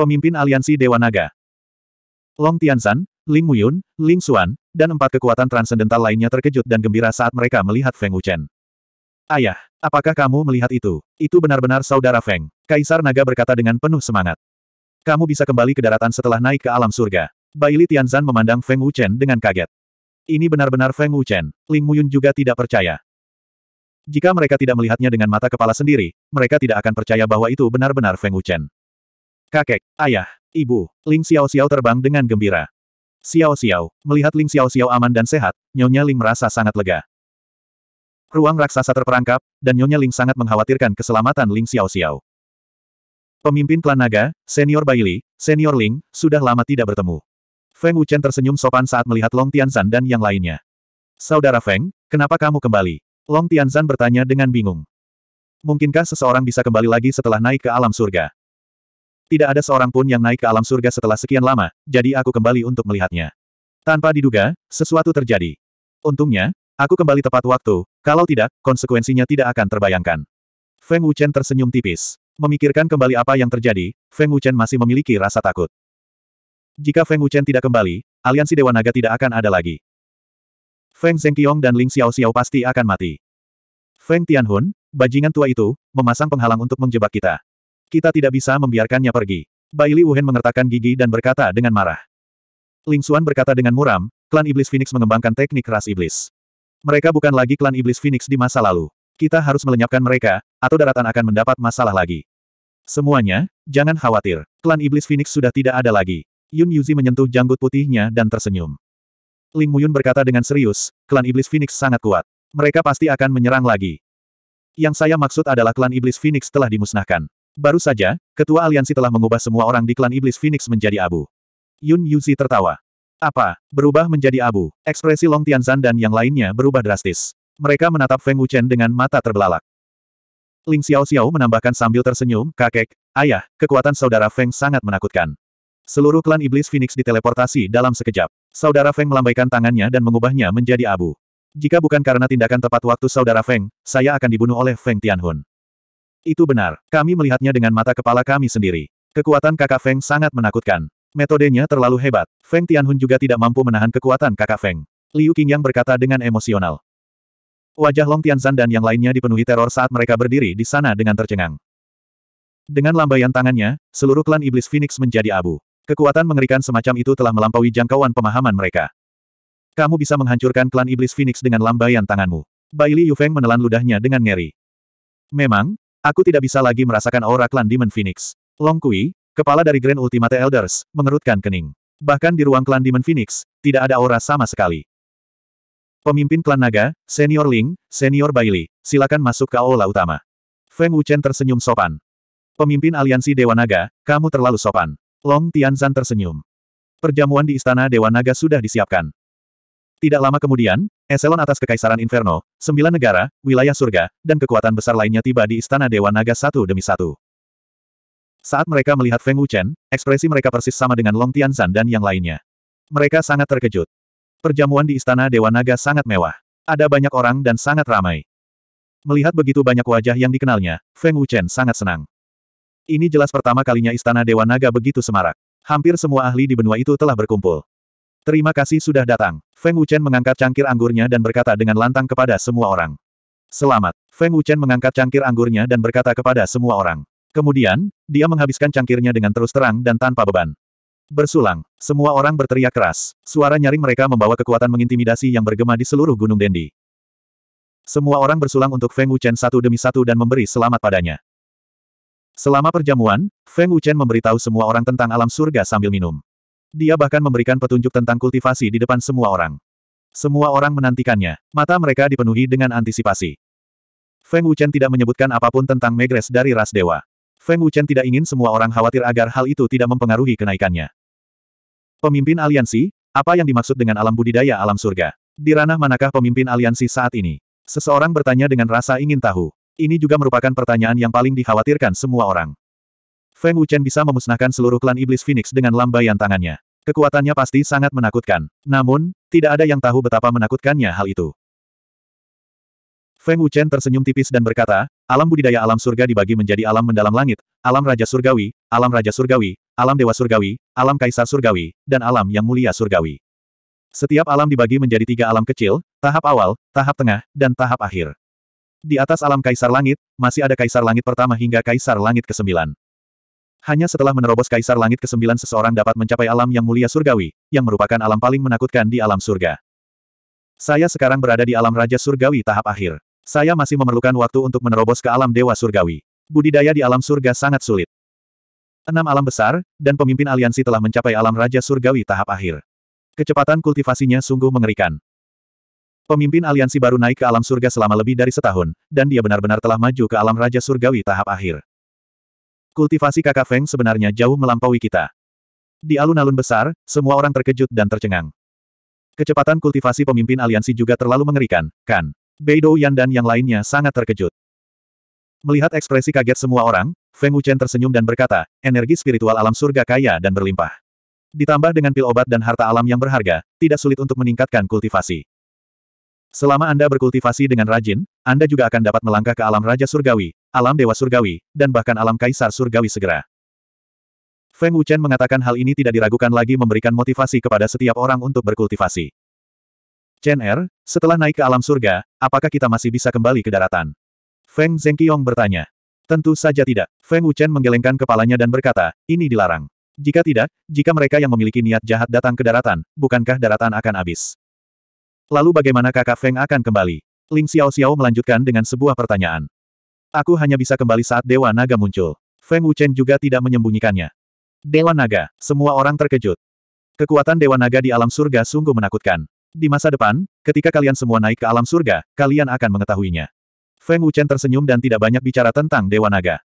pemimpin aliansi Dewa Naga. Long Tianzan, Ling Muyun, Ling Xuan, dan empat kekuatan transendental lainnya terkejut dan gembira saat mereka melihat Feng Wuchen. Ayah, apakah kamu melihat itu? Itu benar-benar saudara Feng. Kaisar Naga berkata dengan penuh semangat. Kamu bisa kembali ke daratan setelah naik ke alam surga. Baili Tianzan memandang Feng Wuchen dengan kaget. Ini benar-benar Feng Wuchen. Ling Muyun juga tidak percaya. Jika mereka tidak melihatnya dengan mata kepala sendiri, mereka tidak akan percaya bahwa itu benar-benar Feng Wuchen. Kakek, ayah, ibu, Ling Xiao Xiao terbang dengan gembira. Xiao Xiao, melihat Ling Xiao Xiao aman dan sehat, Nyonya Ling merasa sangat lega. Ruang raksasa terperangkap, dan Nyonya Ling sangat mengkhawatirkan keselamatan Ling Xiao Xiao. Pemimpin klan naga, senior Baili, senior Ling, sudah lama tidak bertemu. Feng Wuchen tersenyum sopan saat melihat Long Tianzan dan yang lainnya. Saudara Feng, kenapa kamu kembali? Long Tianzan bertanya dengan bingung. Mungkinkah seseorang bisa kembali lagi setelah naik ke alam surga? Tidak ada seorang pun yang naik ke alam surga setelah sekian lama, jadi aku kembali untuk melihatnya. Tanpa diduga, sesuatu terjadi. Untungnya, aku kembali tepat waktu, kalau tidak, konsekuensinya tidak akan terbayangkan. Feng Wuchen tersenyum tipis. Memikirkan kembali apa yang terjadi, Feng Wuchen masih memiliki rasa takut. Jika Feng Wuchen tidak kembali, aliansi Dewa Naga tidak akan ada lagi. Feng Zhengqiong dan Ling Xiao Xiao pasti akan mati. Feng Tianhun, bajingan tua itu, memasang penghalang untuk menjebak kita. Kita tidak bisa membiarkannya pergi. Bai Li Wuhen mengertakkan gigi dan berkata dengan marah. Ling Xuan berkata dengan muram, klan Iblis Phoenix mengembangkan teknik ras iblis. Mereka bukan lagi klan Iblis Phoenix di masa lalu. Kita harus melenyapkan mereka, atau daratan akan mendapat masalah lagi. Semuanya, jangan khawatir. Klan Iblis Phoenix sudah tidak ada lagi. Yun Yuzi menyentuh janggut putihnya dan tersenyum. Ling Muyun berkata dengan serius, klan Iblis Phoenix sangat kuat. Mereka pasti akan menyerang lagi. Yang saya maksud adalah klan Iblis Phoenix telah dimusnahkan. Baru saja, ketua aliansi telah mengubah semua orang di klan iblis Phoenix menjadi abu. Yun Yuzi tertawa. Apa? Berubah menjadi abu. Ekspresi Long Tianzan dan yang lainnya berubah drastis. Mereka menatap Feng Wuchen dengan mata terbelalak. Ling Xiao Xiao menambahkan sambil tersenyum, kakek, ayah, kekuatan saudara Feng sangat menakutkan. Seluruh klan iblis Phoenix diteleportasi dalam sekejap. Saudara Feng melambaikan tangannya dan mengubahnya menjadi abu. Jika bukan karena tindakan tepat waktu saudara Feng, saya akan dibunuh oleh Feng Tianhun. Itu benar. Kami melihatnya dengan mata kepala kami sendiri. Kekuatan kakak Feng sangat menakutkan. Metodenya terlalu hebat. Feng Tianhun juga tidak mampu menahan kekuatan kakak Feng. Liu Qingyang berkata dengan emosional. Wajah Long Tianzan dan yang lainnya dipenuhi teror saat mereka berdiri di sana dengan tercengang. Dengan lambaian tangannya, seluruh klan iblis Phoenix menjadi abu. Kekuatan mengerikan semacam itu telah melampaui jangkauan pemahaman mereka. Kamu bisa menghancurkan klan iblis Phoenix dengan lambaian tanganmu. Baili Yufeng menelan ludahnya dengan ngeri. Memang, Aku tidak bisa lagi merasakan aura klan Demon Phoenix. Long Kui, kepala dari Grand Ultimate Elders, mengerutkan kening. Bahkan di ruang klan Demon Phoenix, tidak ada aura sama sekali. Pemimpin klan naga, Senior Ling, Senior Bailey, silakan masuk ke aula utama. Feng Wuchen tersenyum sopan. Pemimpin aliansi Dewa Naga, kamu terlalu sopan. Long Tianzan tersenyum. Perjamuan di istana Dewa Naga sudah disiapkan. Tidak lama kemudian, Eselon atas Kekaisaran Inferno, sembilan negara, wilayah surga, dan kekuatan besar lainnya tiba di Istana Dewa Naga satu demi satu. Saat mereka melihat Feng Wuchen, ekspresi mereka persis sama dengan Long Tianzan dan yang lainnya. Mereka sangat terkejut. Perjamuan di Istana Dewa Naga sangat mewah. Ada banyak orang dan sangat ramai. Melihat begitu banyak wajah yang dikenalnya, Feng Wuchen sangat senang. Ini jelas pertama kalinya Istana Dewa Naga begitu semarak. Hampir semua ahli di benua itu telah berkumpul. Terima kasih sudah datang. Feng Wuchen mengangkat cangkir anggurnya dan berkata dengan lantang kepada semua orang. Selamat. Feng Wuchen mengangkat cangkir anggurnya dan berkata kepada semua orang. Kemudian, dia menghabiskan cangkirnya dengan terus terang dan tanpa beban. Bersulang, semua orang berteriak keras. Suara nyaring mereka membawa kekuatan mengintimidasi yang bergema di seluruh Gunung Dendi. Semua orang bersulang untuk Feng Wuchen satu demi satu dan memberi selamat padanya. Selama perjamuan, Feng Wuchen memberitahu semua orang tentang alam surga sambil minum. Dia bahkan memberikan petunjuk tentang kultivasi di depan semua orang. Semua orang menantikannya. Mata mereka dipenuhi dengan antisipasi. Feng Wuchen tidak menyebutkan apapun tentang megres dari ras dewa. Feng Wuchen tidak ingin semua orang khawatir agar hal itu tidak mempengaruhi kenaikannya. Pemimpin aliansi, apa yang dimaksud dengan alam budidaya alam surga? Di ranah manakah pemimpin aliansi saat ini? Seseorang bertanya dengan rasa ingin tahu. Ini juga merupakan pertanyaan yang paling dikhawatirkan semua orang. Feng Wuchen bisa memusnahkan seluruh klan iblis Phoenix dengan lambaian tangannya. Kekuatannya pasti sangat menakutkan. Namun, tidak ada yang tahu betapa menakutkannya hal itu. Feng Wuchen tersenyum tipis dan berkata, alam budidaya alam surga dibagi menjadi alam mendalam langit, alam raja surgawi, alam raja surgawi, alam dewa surgawi, alam kaisar surgawi, dan alam yang mulia surgawi. Setiap alam dibagi menjadi tiga alam kecil, tahap awal, tahap tengah, dan tahap akhir. Di atas alam kaisar langit, masih ada kaisar langit pertama hingga kaisar langit ke-9. Hanya setelah menerobos Kaisar Langit ke-9 seseorang dapat mencapai alam yang mulia surgawi, yang merupakan alam paling menakutkan di alam surga. Saya sekarang berada di alam Raja Surgawi tahap akhir. Saya masih memerlukan waktu untuk menerobos ke alam Dewa Surgawi. Budidaya di alam surga sangat sulit. Enam alam besar, dan pemimpin aliansi telah mencapai alam Raja Surgawi tahap akhir. Kecepatan kultivasinya sungguh mengerikan. Pemimpin aliansi baru naik ke alam surga selama lebih dari setahun, dan dia benar-benar telah maju ke alam Raja Surgawi tahap akhir. Kultivasi kakak Feng sebenarnya jauh melampaui kita. Di alun-alun besar, semua orang terkejut dan tercengang. Kecepatan kultivasi pemimpin aliansi juga terlalu mengerikan, kan? Beidou Yan dan yang lainnya sangat terkejut. Melihat ekspresi kaget semua orang, Feng Wuchen tersenyum dan berkata, energi spiritual alam surga kaya dan berlimpah. Ditambah dengan pil obat dan harta alam yang berharga, tidak sulit untuk meningkatkan kultivasi. Selama Anda berkultivasi dengan rajin, Anda juga akan dapat melangkah ke alam Raja Surgawi, alam dewa surgawi, dan bahkan alam kaisar surgawi segera. Feng Wuchen mengatakan hal ini tidak diragukan lagi memberikan motivasi kepada setiap orang untuk berkultivasi. Chen Er, setelah naik ke alam surga, apakah kita masih bisa kembali ke daratan? Feng Zhengqiong bertanya. Tentu saja tidak. Feng Wuchen menggelengkan kepalanya dan berkata, ini dilarang. Jika tidak, jika mereka yang memiliki niat jahat datang ke daratan, bukankah daratan akan habis? Lalu bagaimana kakak Feng akan kembali? Ling Xiao Xiao melanjutkan dengan sebuah pertanyaan. Aku hanya bisa kembali saat Dewa Naga muncul. Feng Wuchen juga tidak menyembunyikannya. Dewa Naga, semua orang terkejut. Kekuatan Dewa Naga di alam surga sungguh menakutkan. Di masa depan, ketika kalian semua naik ke alam surga, kalian akan mengetahuinya. Feng Wuchen tersenyum dan tidak banyak bicara tentang Dewa Naga.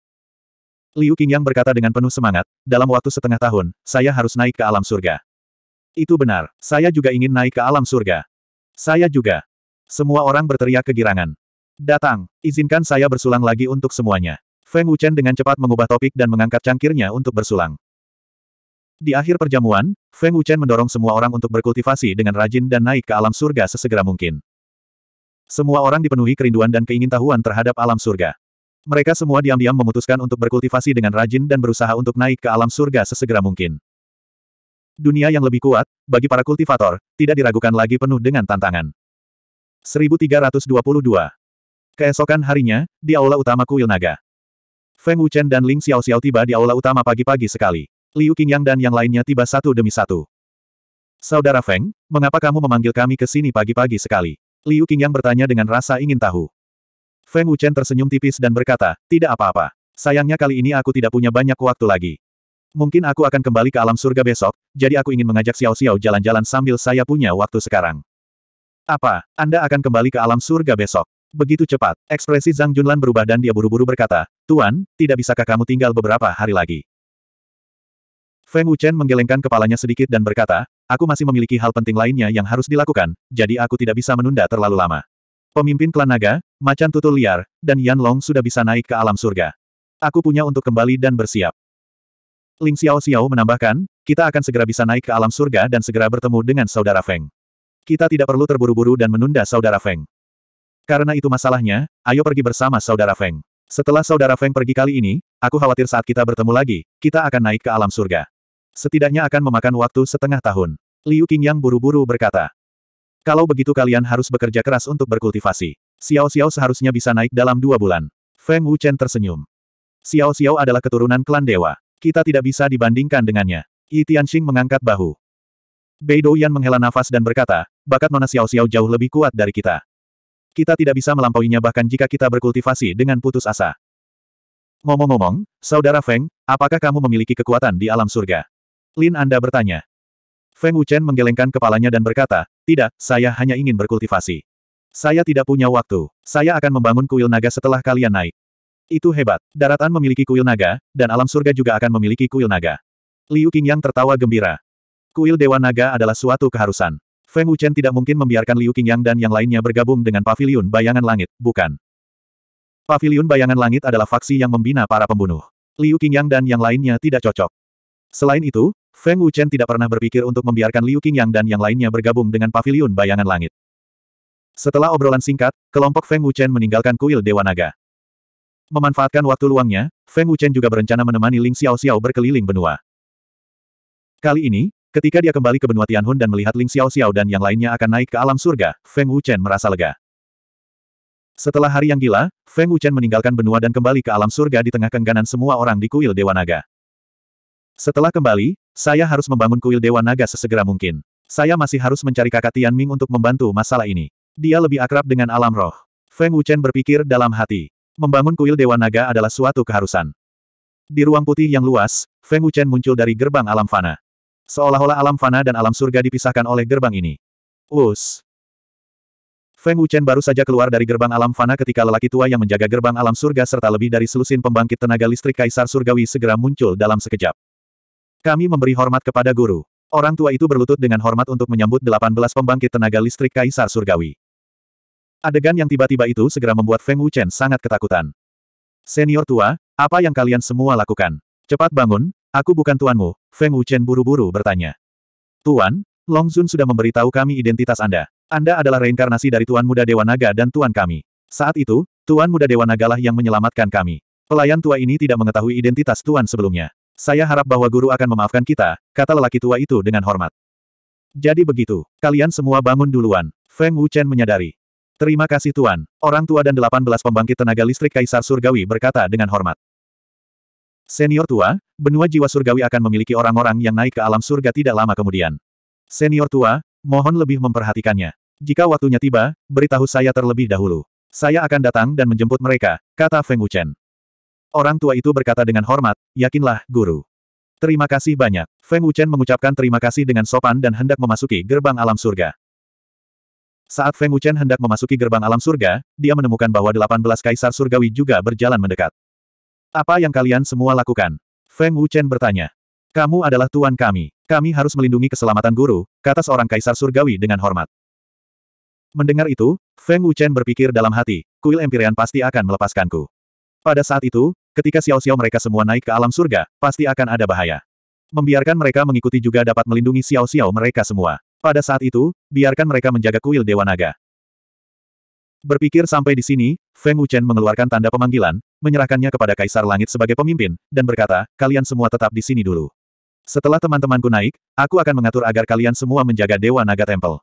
Liu Qingyang berkata dengan penuh semangat, dalam waktu setengah tahun, saya harus naik ke alam surga. Itu benar, saya juga ingin naik ke alam surga. Saya juga. Semua orang berteriak kegirangan. Datang, izinkan saya bersulang lagi untuk semuanya. Feng Wuchen dengan cepat mengubah topik dan mengangkat cangkirnya untuk bersulang. Di akhir perjamuan, Feng Wuchen mendorong semua orang untuk berkultivasi dengan rajin dan naik ke alam surga sesegera mungkin. Semua orang dipenuhi kerinduan dan keingintahuan terhadap alam surga. Mereka semua diam-diam memutuskan untuk berkultivasi dengan rajin dan berusaha untuk naik ke alam surga sesegera mungkin. Dunia yang lebih kuat, bagi para kultivator, tidak diragukan lagi penuh dengan tantangan. 1322 Keesokan harinya, di aula utama kuil naga. Feng Wuchen dan Ling Xiao-Xiao tiba di aula utama pagi-pagi sekali. Liu Qingyang dan yang lainnya tiba satu demi satu. Saudara Feng, mengapa kamu memanggil kami ke sini pagi-pagi sekali? Liu Qingyang bertanya dengan rasa ingin tahu. Feng Wuchen tersenyum tipis dan berkata, tidak apa-apa. Sayangnya kali ini aku tidak punya banyak waktu lagi. Mungkin aku akan kembali ke alam surga besok, jadi aku ingin mengajak Xiao Xiao jalan-jalan sambil saya punya waktu sekarang. Apa, Anda akan kembali ke alam surga besok? Begitu cepat, ekspresi Zhang Junlan berubah dan dia buru-buru berkata, Tuan, tidak bisakah kamu tinggal beberapa hari lagi? Feng Wuchen menggelengkan kepalanya sedikit dan berkata, aku masih memiliki hal penting lainnya yang harus dilakukan, jadi aku tidak bisa menunda terlalu lama. Pemimpin klan naga, macan tutul liar, dan Yan Long sudah bisa naik ke alam surga. Aku punya untuk kembali dan bersiap. Ling Xiao Xiao menambahkan, kita akan segera bisa naik ke alam surga dan segera bertemu dengan saudara Feng. Kita tidak perlu terburu-buru dan menunda saudara Feng. Karena itu masalahnya, ayo pergi bersama saudara Feng. Setelah saudara Feng pergi kali ini, aku khawatir saat kita bertemu lagi, kita akan naik ke alam surga. Setidaknya akan memakan waktu setengah tahun. Liu Qingyang buru-buru berkata. Kalau begitu kalian harus bekerja keras untuk berkultivasi. Xiao Xiao seharusnya bisa naik dalam dua bulan. Feng Wuchen tersenyum. Xiao Xiao adalah keturunan klan dewa. Kita tidak bisa dibandingkan dengannya. Yi Tianxing mengangkat bahu. Bei Douyan menghela nafas dan berkata, bakat nona Xiao Xiao jauh lebih kuat dari kita. Kita tidak bisa melampauinya bahkan jika kita berkultivasi dengan putus asa. Ngomong-ngomong, Saudara Feng, apakah kamu memiliki kekuatan di alam surga? Lin Anda bertanya. Feng Wuchen menggelengkan kepalanya dan berkata, tidak, saya hanya ingin berkultivasi. Saya tidak punya waktu. Saya akan membangun kuil naga setelah kalian naik. Itu hebat. Daratan memiliki kuil naga, dan alam surga juga akan memiliki kuil naga. Liu Qingyang tertawa gembira. Kuil Dewa Naga adalah suatu keharusan. Feng Wuchen tidak mungkin membiarkan Liu Qingyang dan yang lainnya bergabung dengan Paviliun bayangan langit, bukan? Paviliun bayangan langit adalah faksi yang membina para pembunuh. Liu Qingyang dan yang lainnya tidak cocok. Selain itu, Feng Wuchen tidak pernah berpikir untuk membiarkan Liu Qingyang dan yang lainnya bergabung dengan Paviliun bayangan langit. Setelah obrolan singkat, kelompok Feng Wuchen meninggalkan kuil Dewa Naga. Memanfaatkan waktu luangnya, Feng Wuchen juga berencana menemani Ling Xiao Xiao berkeliling benua. Kali ini, Ketika dia kembali ke benua Tianhun dan melihat Ling Xiao Xiao dan yang lainnya akan naik ke alam surga, Feng Wuchen merasa lega. Setelah hari yang gila, Feng Wuchen meninggalkan benua dan kembali ke alam surga di tengah kengganan semua orang di kuil Dewa Naga. Setelah kembali, saya harus membangun kuil Dewa Naga sesegera mungkin. Saya masih harus mencari kakak Tian Ming untuk membantu masalah ini. Dia lebih akrab dengan alam roh. Feng Wuchen berpikir dalam hati. Membangun kuil Dewa Naga adalah suatu keharusan. Di ruang putih yang luas, Feng Wuchen muncul dari gerbang alam fana. Seolah-olah alam fana dan alam surga dipisahkan oleh gerbang ini. Us. Feng Wuchen baru saja keluar dari gerbang alam fana ketika lelaki tua yang menjaga gerbang alam surga serta lebih dari selusin pembangkit tenaga listrik Kaisar Surgawi segera muncul dalam sekejap. Kami memberi hormat kepada guru. Orang tua itu berlutut dengan hormat untuk menyambut 18 pembangkit tenaga listrik Kaisar Surgawi. Adegan yang tiba-tiba itu segera membuat Feng Wuchen sangat ketakutan. Senior tua, apa yang kalian semua lakukan? Cepat bangun, Aku bukan tuanmu, Feng Wuchen buru-buru bertanya. Tuan, Long Zun sudah memberitahu kami identitas Anda. Anda adalah reinkarnasi dari Tuan Muda Dewa Naga dan Tuan kami. Saat itu, Tuan Muda Dewa Naga lah yang menyelamatkan kami. Pelayan tua ini tidak mengetahui identitas Tuan sebelumnya. Saya harap bahwa guru akan memaafkan kita, kata lelaki tua itu dengan hormat. Jadi begitu, kalian semua bangun duluan. Feng Wuchen menyadari. Terima kasih Tuan. Orang tua dan 18 pembangkit tenaga listrik Kaisar Surgawi berkata dengan hormat. Senior tua, benua jiwa surgawi akan memiliki orang-orang yang naik ke alam surga tidak lama kemudian. Senior tua, mohon lebih memperhatikannya. Jika waktunya tiba, beritahu saya terlebih dahulu. Saya akan datang dan menjemput mereka, kata Feng Wuchen. Orang tua itu berkata dengan hormat, yakinlah, guru. Terima kasih banyak. Feng Wuchen mengucapkan terima kasih dengan sopan dan hendak memasuki gerbang alam surga. Saat Feng Wuchen hendak memasuki gerbang alam surga, dia menemukan bahwa 18 kaisar surgawi juga berjalan mendekat. Apa yang kalian semua lakukan? Feng Wuchen bertanya. Kamu adalah tuan kami. Kami harus melindungi keselamatan guru, kata seorang kaisar surgawi dengan hormat. Mendengar itu, Feng Wuchen berpikir dalam hati, kuil Empyrean pasti akan melepaskanku. Pada saat itu, ketika Xiao-Xiao mereka semua naik ke alam surga, pasti akan ada bahaya. Membiarkan mereka mengikuti juga dapat melindungi Xiao-Xiao mereka semua. Pada saat itu, biarkan mereka menjaga kuil Dewa Naga. Berpikir sampai di sini, Feng Wuchen mengeluarkan tanda pemanggilan, menyerahkannya kepada Kaisar Langit sebagai pemimpin, dan berkata, kalian semua tetap di sini dulu. Setelah teman-temanku naik, aku akan mengatur agar kalian semua menjaga Dewa Naga Temple.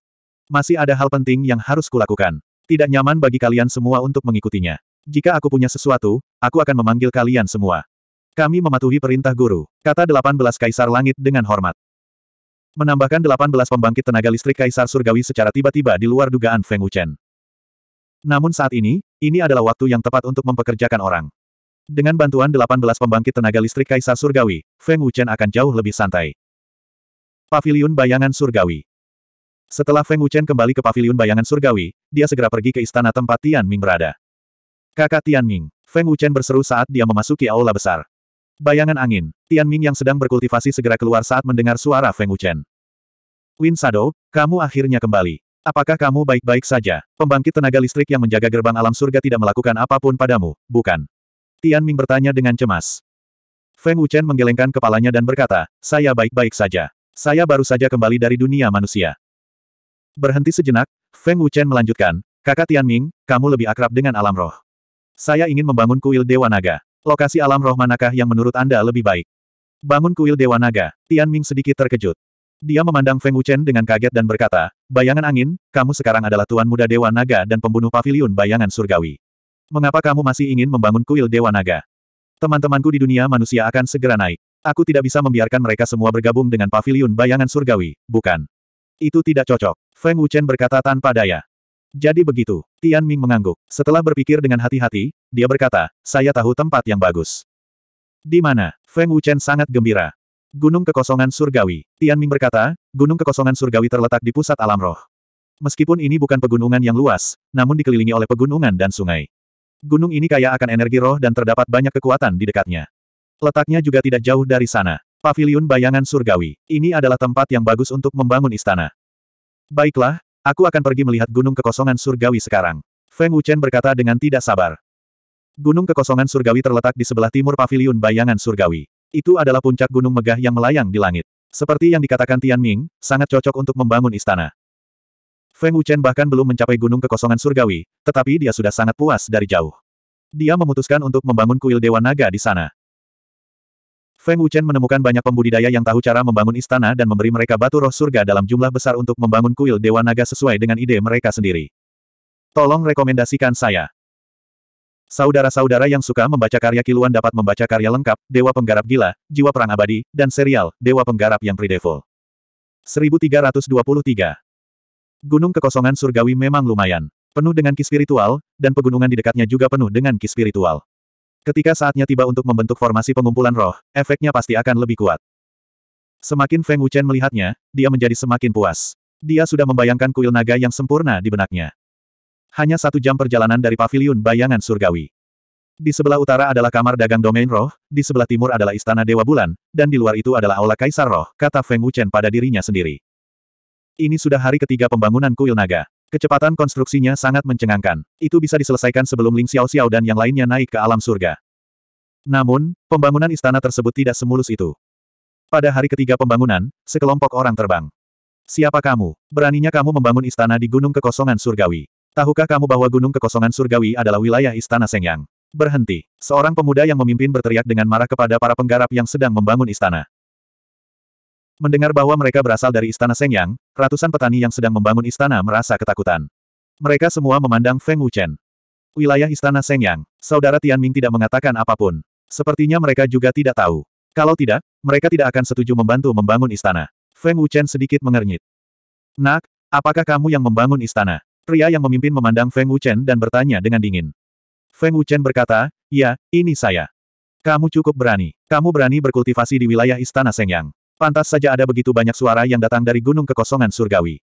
Masih ada hal penting yang harus kulakukan. Tidak nyaman bagi kalian semua untuk mengikutinya. Jika aku punya sesuatu, aku akan memanggil kalian semua. Kami mematuhi perintah guru, kata 18 Kaisar Langit dengan hormat. Menambahkan 18 pembangkit tenaga listrik Kaisar Surgawi secara tiba-tiba di luar dugaan Feng Wuchen. Namun saat ini, ini adalah waktu yang tepat untuk mempekerjakan orang. Dengan bantuan 18 pembangkit tenaga listrik Kaisar Surgawi, Feng Wuchen akan jauh lebih santai. Paviliun Bayangan Surgawi Setelah Feng Wuchen kembali ke Paviliun Bayangan Surgawi, dia segera pergi ke istana tempat Tian Ming berada. Kakak Tian Ming, Feng Wuchen berseru saat dia memasuki aula besar. Bayangan angin, Tian Ming yang sedang berkultivasi segera keluar saat mendengar suara Feng Wuchen. Win Sado, kamu akhirnya kembali. Apakah kamu baik-baik saja? Pembangkit tenaga listrik yang menjaga gerbang alam surga tidak melakukan apapun padamu, bukan? Tian Ming bertanya dengan cemas. Feng Wuchen menggelengkan kepalanya dan berkata, saya baik-baik saja. Saya baru saja kembali dari dunia manusia. Berhenti sejenak, Feng Wuchen melanjutkan, kakak Tian Ming, kamu lebih akrab dengan alam roh. Saya ingin membangun kuil Dewa Naga. Lokasi alam roh manakah yang menurut Anda lebih baik? Bangun kuil Dewa Naga, Tian Ming sedikit terkejut. Dia memandang Feng Wuchen dengan kaget dan berkata, Bayangan angin, kamu sekarang adalah tuan muda Dewa Naga dan pembunuh pavilion bayangan surgawi. Mengapa kamu masih ingin membangun kuil Dewa Naga? Teman-temanku di dunia manusia akan segera naik. Aku tidak bisa membiarkan mereka semua bergabung dengan pavilion bayangan surgawi, bukan? Itu tidak cocok. Feng Wuchen berkata tanpa daya. Jadi begitu, Tian Ming mengangguk. Setelah berpikir dengan hati-hati, dia berkata, saya tahu tempat yang bagus. Di mana? Feng Wuchen sangat gembira. Gunung Kekosongan Surgawi. Tian Ming berkata, Gunung Kekosongan Surgawi terletak di pusat alam roh. Meskipun ini bukan pegunungan yang luas, namun dikelilingi oleh pegunungan dan sungai. Gunung ini kaya akan energi roh dan terdapat banyak kekuatan di dekatnya. Letaknya juga tidak jauh dari sana. Paviliun Bayangan Surgawi. Ini adalah tempat yang bagus untuk membangun istana. Baiklah, aku akan pergi melihat Gunung Kekosongan Surgawi sekarang. Feng Wuchen berkata dengan tidak sabar. Gunung Kekosongan Surgawi terletak di sebelah timur Paviliun Bayangan Surgawi. Itu adalah puncak gunung megah yang melayang di langit. Seperti yang dikatakan Tian Ming, sangat cocok untuk membangun istana. Feng Wuchen bahkan belum mencapai gunung kekosongan surgawi, tetapi dia sudah sangat puas dari jauh. Dia memutuskan untuk membangun kuil Dewa Naga di sana. Feng Wuchen menemukan banyak pembudidaya yang tahu cara membangun istana dan memberi mereka batu roh surga dalam jumlah besar untuk membangun kuil Dewa Naga sesuai dengan ide mereka sendiri. Tolong rekomendasikan saya. Saudara-saudara yang suka membaca karya kiluan dapat membaca karya lengkap, Dewa Penggarap Gila, Jiwa Perang Abadi, dan serial, Dewa Penggarap Yang Predevil. 1323 Gunung Kekosongan Surgawi memang lumayan. Penuh dengan ki spiritual, dan pegunungan di dekatnya juga penuh dengan ki spiritual. Ketika saatnya tiba untuk membentuk formasi pengumpulan roh, efeknya pasti akan lebih kuat. Semakin Feng Wuchen melihatnya, dia menjadi semakin puas. Dia sudah membayangkan kuil naga yang sempurna di benaknya. Hanya satu jam perjalanan dari paviliun bayangan surgawi. Di sebelah utara adalah kamar dagang domain roh, di sebelah timur adalah istana Dewa Bulan, dan di luar itu adalah Aula Kaisar Roh, kata Feng Wuchen pada dirinya sendiri. Ini sudah hari ketiga pembangunan kuil naga. Kecepatan konstruksinya sangat mencengangkan. Itu bisa diselesaikan sebelum Ling Xiao Xiao dan yang lainnya naik ke alam surga. Namun, pembangunan istana tersebut tidak semulus itu. Pada hari ketiga pembangunan, sekelompok orang terbang. Siapa kamu? Beraninya kamu membangun istana di gunung kekosongan surgawi. Tahukah kamu bahwa gunung kekosongan surgawi adalah wilayah istana Sengyang? Berhenti. Seorang pemuda yang memimpin berteriak dengan marah kepada para penggarap yang sedang membangun istana. Mendengar bahwa mereka berasal dari istana Sengyang, ratusan petani yang sedang membangun istana merasa ketakutan. Mereka semua memandang Feng Wuchen. Wilayah istana Sengyang, saudara Tianming tidak mengatakan apapun. Sepertinya mereka juga tidak tahu. Kalau tidak, mereka tidak akan setuju membantu membangun istana. Feng Wuchen sedikit mengernyit. Nak, apakah kamu yang membangun istana? Pria yang memimpin memandang Feng Wuchen dan bertanya dengan dingin. Feng Wuchen berkata, ya, ini saya. Kamu cukup berani. Kamu berani berkultivasi di wilayah Istana Sengyang. Pantas saja ada begitu banyak suara yang datang dari gunung kekosongan surgawi.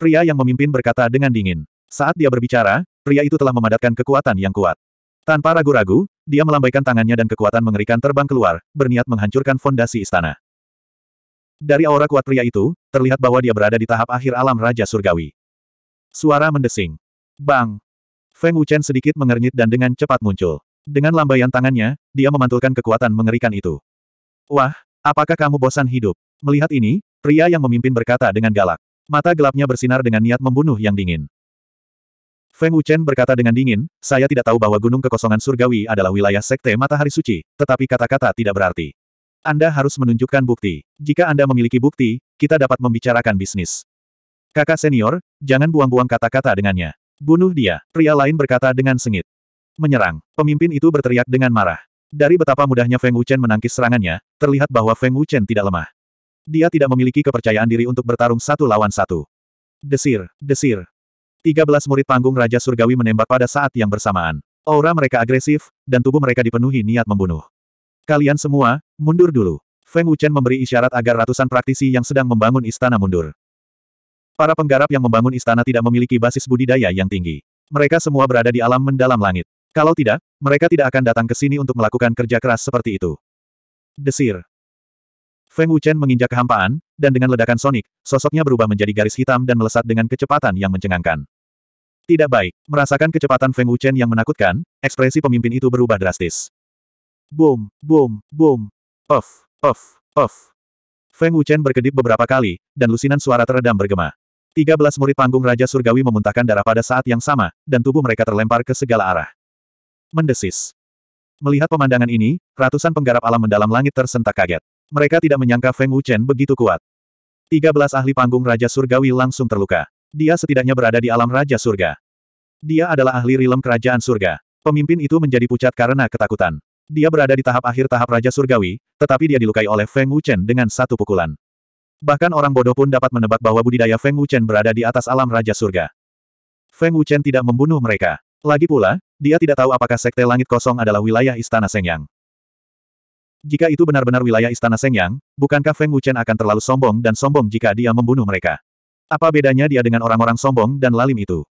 Pria yang memimpin berkata dengan dingin. Saat dia berbicara, pria itu telah memadatkan kekuatan yang kuat. Tanpa ragu-ragu, dia melambaikan tangannya dan kekuatan mengerikan terbang keluar, berniat menghancurkan fondasi istana. Dari aura kuat pria itu, terlihat bahwa dia berada di tahap akhir alam Raja Surgawi. Suara mendesing. Bang! Feng Wuchen sedikit mengernyit dan dengan cepat muncul. Dengan lambaian tangannya, dia memantulkan kekuatan mengerikan itu. Wah, apakah kamu bosan hidup? Melihat ini, pria yang memimpin berkata dengan galak. Mata gelapnya bersinar dengan niat membunuh yang dingin. Feng Wuchen berkata dengan dingin, saya tidak tahu bahwa Gunung Kekosongan Surgawi adalah wilayah Sekte Matahari Suci, tetapi kata-kata tidak berarti. Anda harus menunjukkan bukti. Jika Anda memiliki bukti, kita dapat membicarakan bisnis. Kakak senior, jangan buang-buang kata-kata dengannya. Bunuh dia, pria lain berkata dengan sengit. Menyerang, pemimpin itu berteriak dengan marah. Dari betapa mudahnya Feng Wuchen menangkis serangannya, terlihat bahwa Feng Wuchen tidak lemah. Dia tidak memiliki kepercayaan diri untuk bertarung satu lawan satu. Desir, desir. 13 murid panggung Raja Surgawi menembak pada saat yang bersamaan. Aura mereka agresif, dan tubuh mereka dipenuhi niat membunuh. Kalian semua, mundur dulu. Feng Wuchen memberi isyarat agar ratusan praktisi yang sedang membangun istana mundur. Para penggarap yang membangun istana tidak memiliki basis budidaya yang tinggi. Mereka semua berada di alam mendalam langit. Kalau tidak, mereka tidak akan datang ke sini untuk melakukan kerja keras seperti itu. Desir. Feng Wuchen menginjak kehampaan, dan dengan ledakan sonik, sosoknya berubah menjadi garis hitam dan melesat dengan kecepatan yang mencengangkan. Tidak baik, merasakan kecepatan Feng Wuchen yang menakutkan, ekspresi pemimpin itu berubah drastis. Boom, boom, boom, off, off, off. Feng Wuchen berkedip beberapa kali, dan lusinan suara teredam bergema. 13 murid panggung Raja Surgawi memuntahkan darah pada saat yang sama, dan tubuh mereka terlempar ke segala arah. Mendesis. Melihat pemandangan ini, ratusan penggarap alam mendalam langit tersentak kaget. Mereka tidak menyangka Feng Wuchen begitu kuat. 13 ahli panggung Raja Surgawi langsung terluka. Dia setidaknya berada di alam Raja Surga. Dia adalah ahli rilem kerajaan surga. Pemimpin itu menjadi pucat karena ketakutan. Dia berada di tahap akhir tahap Raja Surgawi, tetapi dia dilukai oleh Feng Wuchen dengan satu pukulan. Bahkan orang bodoh pun dapat menebak bahwa budidaya Feng Wuchen berada di atas alam Raja Surga. Feng Wuchen tidak membunuh mereka. Lagi pula, dia tidak tahu apakah Sekte Langit Kosong adalah wilayah Istana Sengyang. Jika itu benar-benar wilayah Istana Sengyang, bukankah Feng Wuchen akan terlalu sombong dan sombong jika dia membunuh mereka? Apa bedanya dia dengan orang-orang sombong dan lalim itu?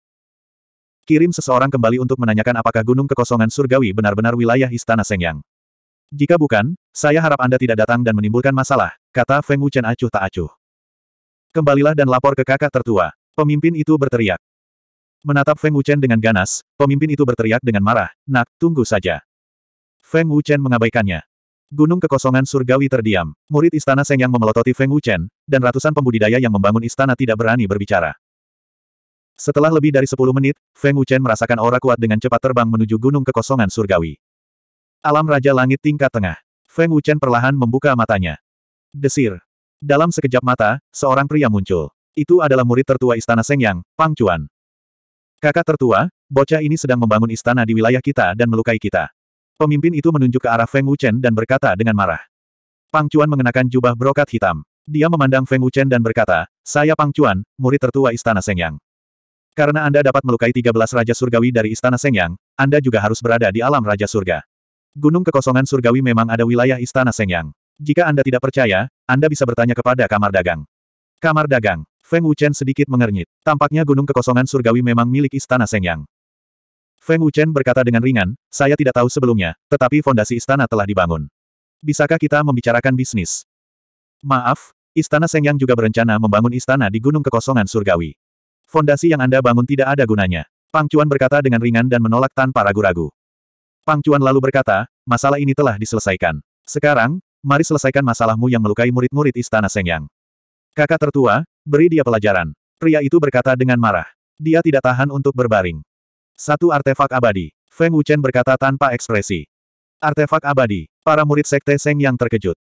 Kirim seseorang kembali untuk menanyakan apakah Gunung Kekosongan Surgawi benar-benar wilayah Istana Sengyang. Jika bukan, saya harap Anda tidak datang dan menimbulkan masalah, kata Feng Wuchen acuh tak acuh. Kembalilah dan lapor ke kakak tertua. Pemimpin itu berteriak. Menatap Feng Wuchen dengan ganas, pemimpin itu berteriak dengan marah, nak, tunggu saja. Feng Wuchen mengabaikannya. Gunung kekosongan surgawi terdiam. Murid istana Seng yang memelototi Feng Wuchen, dan ratusan pembudidaya yang membangun istana tidak berani berbicara. Setelah lebih dari 10 menit, Feng Wuchen merasakan aura kuat dengan cepat terbang menuju gunung kekosongan surgawi. Alam Raja Langit tingkat tengah. Feng Wuchen perlahan membuka matanya. Desir. Dalam sekejap mata, seorang pria muncul. Itu adalah murid tertua istana Sengyang, Pang Chuan. Kakak tertua, bocah ini sedang membangun istana di wilayah kita dan melukai kita. Pemimpin itu menunjuk ke arah Feng Wuchen dan berkata dengan marah. Pang Chuan mengenakan jubah brokat hitam. Dia memandang Feng Wuchen dan berkata, Saya Pang Chuan, murid tertua istana Sengyang. Karena Anda dapat melukai 13 Raja Surgawi dari Istana Sengyang, Anda juga harus berada di alam Raja Surga. Gunung Kekosongan Surgawi memang ada wilayah Istana Sengyang. Jika Anda tidak percaya, Anda bisa bertanya kepada Kamar Dagang. Kamar Dagang, Feng Wuchen sedikit mengernyit. Tampaknya Gunung Kekosongan Surgawi memang milik Istana Sengyang. Feng Wuchen berkata dengan ringan, saya tidak tahu sebelumnya, tetapi fondasi istana telah dibangun. Bisakah kita membicarakan bisnis? Maaf, Istana Sengyang juga berencana membangun istana di Gunung Kekosongan Surgawi. Fondasi yang Anda bangun tidak ada gunanya. Pangcuan berkata dengan ringan dan menolak tanpa ragu-ragu. Pang Cuan lalu berkata, masalah ini telah diselesaikan. Sekarang, mari selesaikan masalahmu yang melukai murid-murid Istana Sengyang. Kakak tertua, beri dia pelajaran. Pria itu berkata dengan marah. Dia tidak tahan untuk berbaring. Satu artefak abadi. Feng Wuchen berkata tanpa ekspresi. Artefak abadi. Para murid sekte Seng yang terkejut.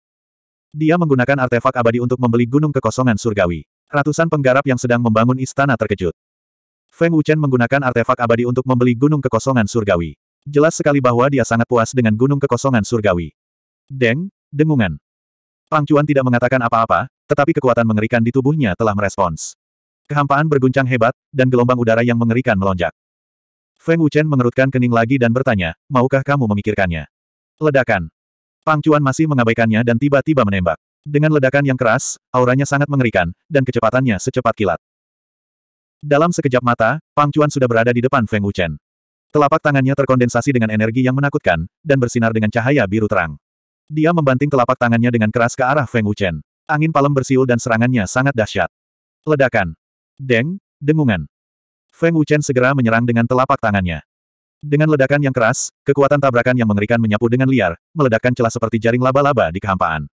Dia menggunakan artefak abadi untuk membeli gunung kekosongan surgawi. Ratusan penggarap yang sedang membangun istana terkejut. Feng Wuchen menggunakan artefak abadi untuk membeli gunung kekosongan surgawi. Jelas sekali bahwa dia sangat puas dengan gunung kekosongan surgawi. Deng, dengungan. Pang Cuan tidak mengatakan apa-apa, tetapi kekuatan mengerikan di tubuhnya telah merespons. Kehampaan berguncang hebat, dan gelombang udara yang mengerikan melonjak. Feng Wuchen mengerutkan kening lagi dan bertanya, maukah kamu memikirkannya? Ledakan. Pang Cuan masih mengabaikannya dan tiba-tiba menembak. Dengan ledakan yang keras, auranya sangat mengerikan, dan kecepatannya secepat kilat. Dalam sekejap mata, Pang Cuan sudah berada di depan Feng Wuchen. Telapak tangannya terkondensasi dengan energi yang menakutkan, dan bersinar dengan cahaya biru terang. Dia membanting telapak tangannya dengan keras ke arah Feng Wuchen. Angin palem bersiul dan serangannya sangat dahsyat. Ledakan. Deng, dengungan. Feng Wuchen segera menyerang dengan telapak tangannya. Dengan ledakan yang keras, kekuatan tabrakan yang mengerikan menyapu dengan liar, meledakkan celah seperti jaring laba-laba di kehampaan.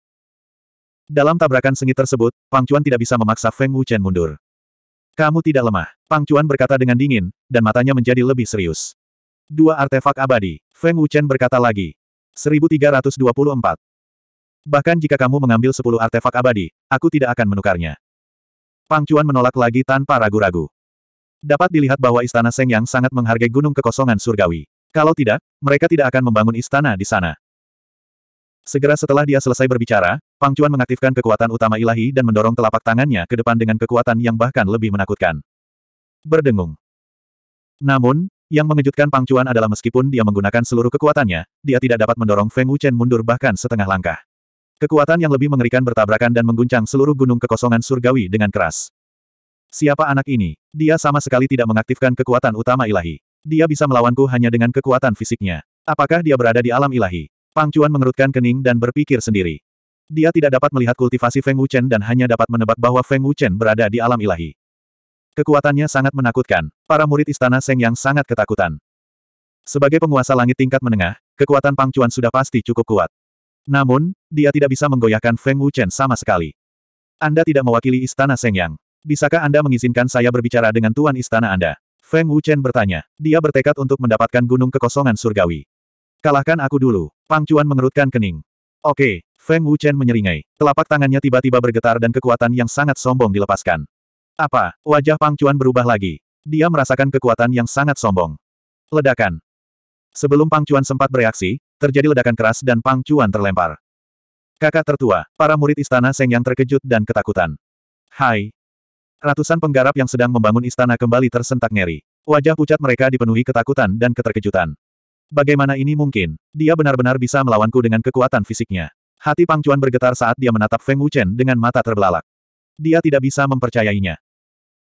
Dalam tabrakan sengit tersebut, Pang Chuan tidak bisa memaksa Feng Wuchen mundur. Kamu tidak lemah. Pang Chuan berkata dengan dingin, dan matanya menjadi lebih serius. Dua artefak abadi, Feng Wuchen berkata lagi. 1324. Bahkan jika kamu mengambil sepuluh artefak abadi, aku tidak akan menukarnya. Pang Cuan menolak lagi tanpa ragu-ragu. Dapat dilihat bahwa istana Seng Yang sangat menghargai gunung kekosongan surgawi. Kalau tidak, mereka tidak akan membangun istana di sana. Segera setelah dia selesai berbicara, Pang Cuan mengaktifkan kekuatan utama ilahi dan mendorong telapak tangannya ke depan dengan kekuatan yang bahkan lebih menakutkan. Berdengung. Namun, yang mengejutkan Pang Chu'an adalah meskipun dia menggunakan seluruh kekuatannya, dia tidak dapat mendorong Feng Wuchen mundur bahkan setengah langkah. Kekuatan yang lebih mengerikan bertabrakan dan mengguncang seluruh gunung kekosongan surgawi dengan keras. Siapa anak ini? Dia sama sekali tidak mengaktifkan kekuatan utama ilahi. Dia bisa melawanku hanya dengan kekuatan fisiknya. Apakah dia berada di alam ilahi? Pang Chu'an mengerutkan kening dan berpikir sendiri. Dia tidak dapat melihat kultivasi Feng Wuchen dan hanya dapat menebak bahwa Feng Wuchen berada di alam ilahi. Kekuatannya sangat menakutkan, para murid istana Seng yang sangat ketakutan. Sebagai penguasa langit tingkat menengah, kekuatan Pang Cuan sudah pasti cukup kuat. Namun, dia tidak bisa menggoyahkan Feng Wuchen sama sekali. Anda tidak mewakili istana Seng Yang. Bisakah Anda mengizinkan saya berbicara dengan tuan istana Anda? Feng Wuchen bertanya. Dia bertekad untuk mendapatkan gunung kekosongan surgawi. Kalahkan aku dulu. Pang Cuan mengerutkan kening. Oke, Feng Wuchen menyeringai. Telapak tangannya tiba-tiba bergetar dan kekuatan yang sangat sombong dilepaskan. Apa? Wajah Pang Cuan berubah lagi. Dia merasakan kekuatan yang sangat sombong. Ledakan. Sebelum Pang Cuan sempat bereaksi, terjadi ledakan keras dan Pang Cuan terlempar. Kakak tertua, para murid istana Seng yang terkejut dan ketakutan. Hai. Ratusan penggarap yang sedang membangun istana kembali tersentak ngeri. Wajah pucat mereka dipenuhi ketakutan dan keterkejutan. Bagaimana ini mungkin? Dia benar-benar bisa melawanku dengan kekuatan fisiknya. Hati Pang Cuan bergetar saat dia menatap Feng Wuchen dengan mata terbelalak. Dia tidak bisa mempercayainya.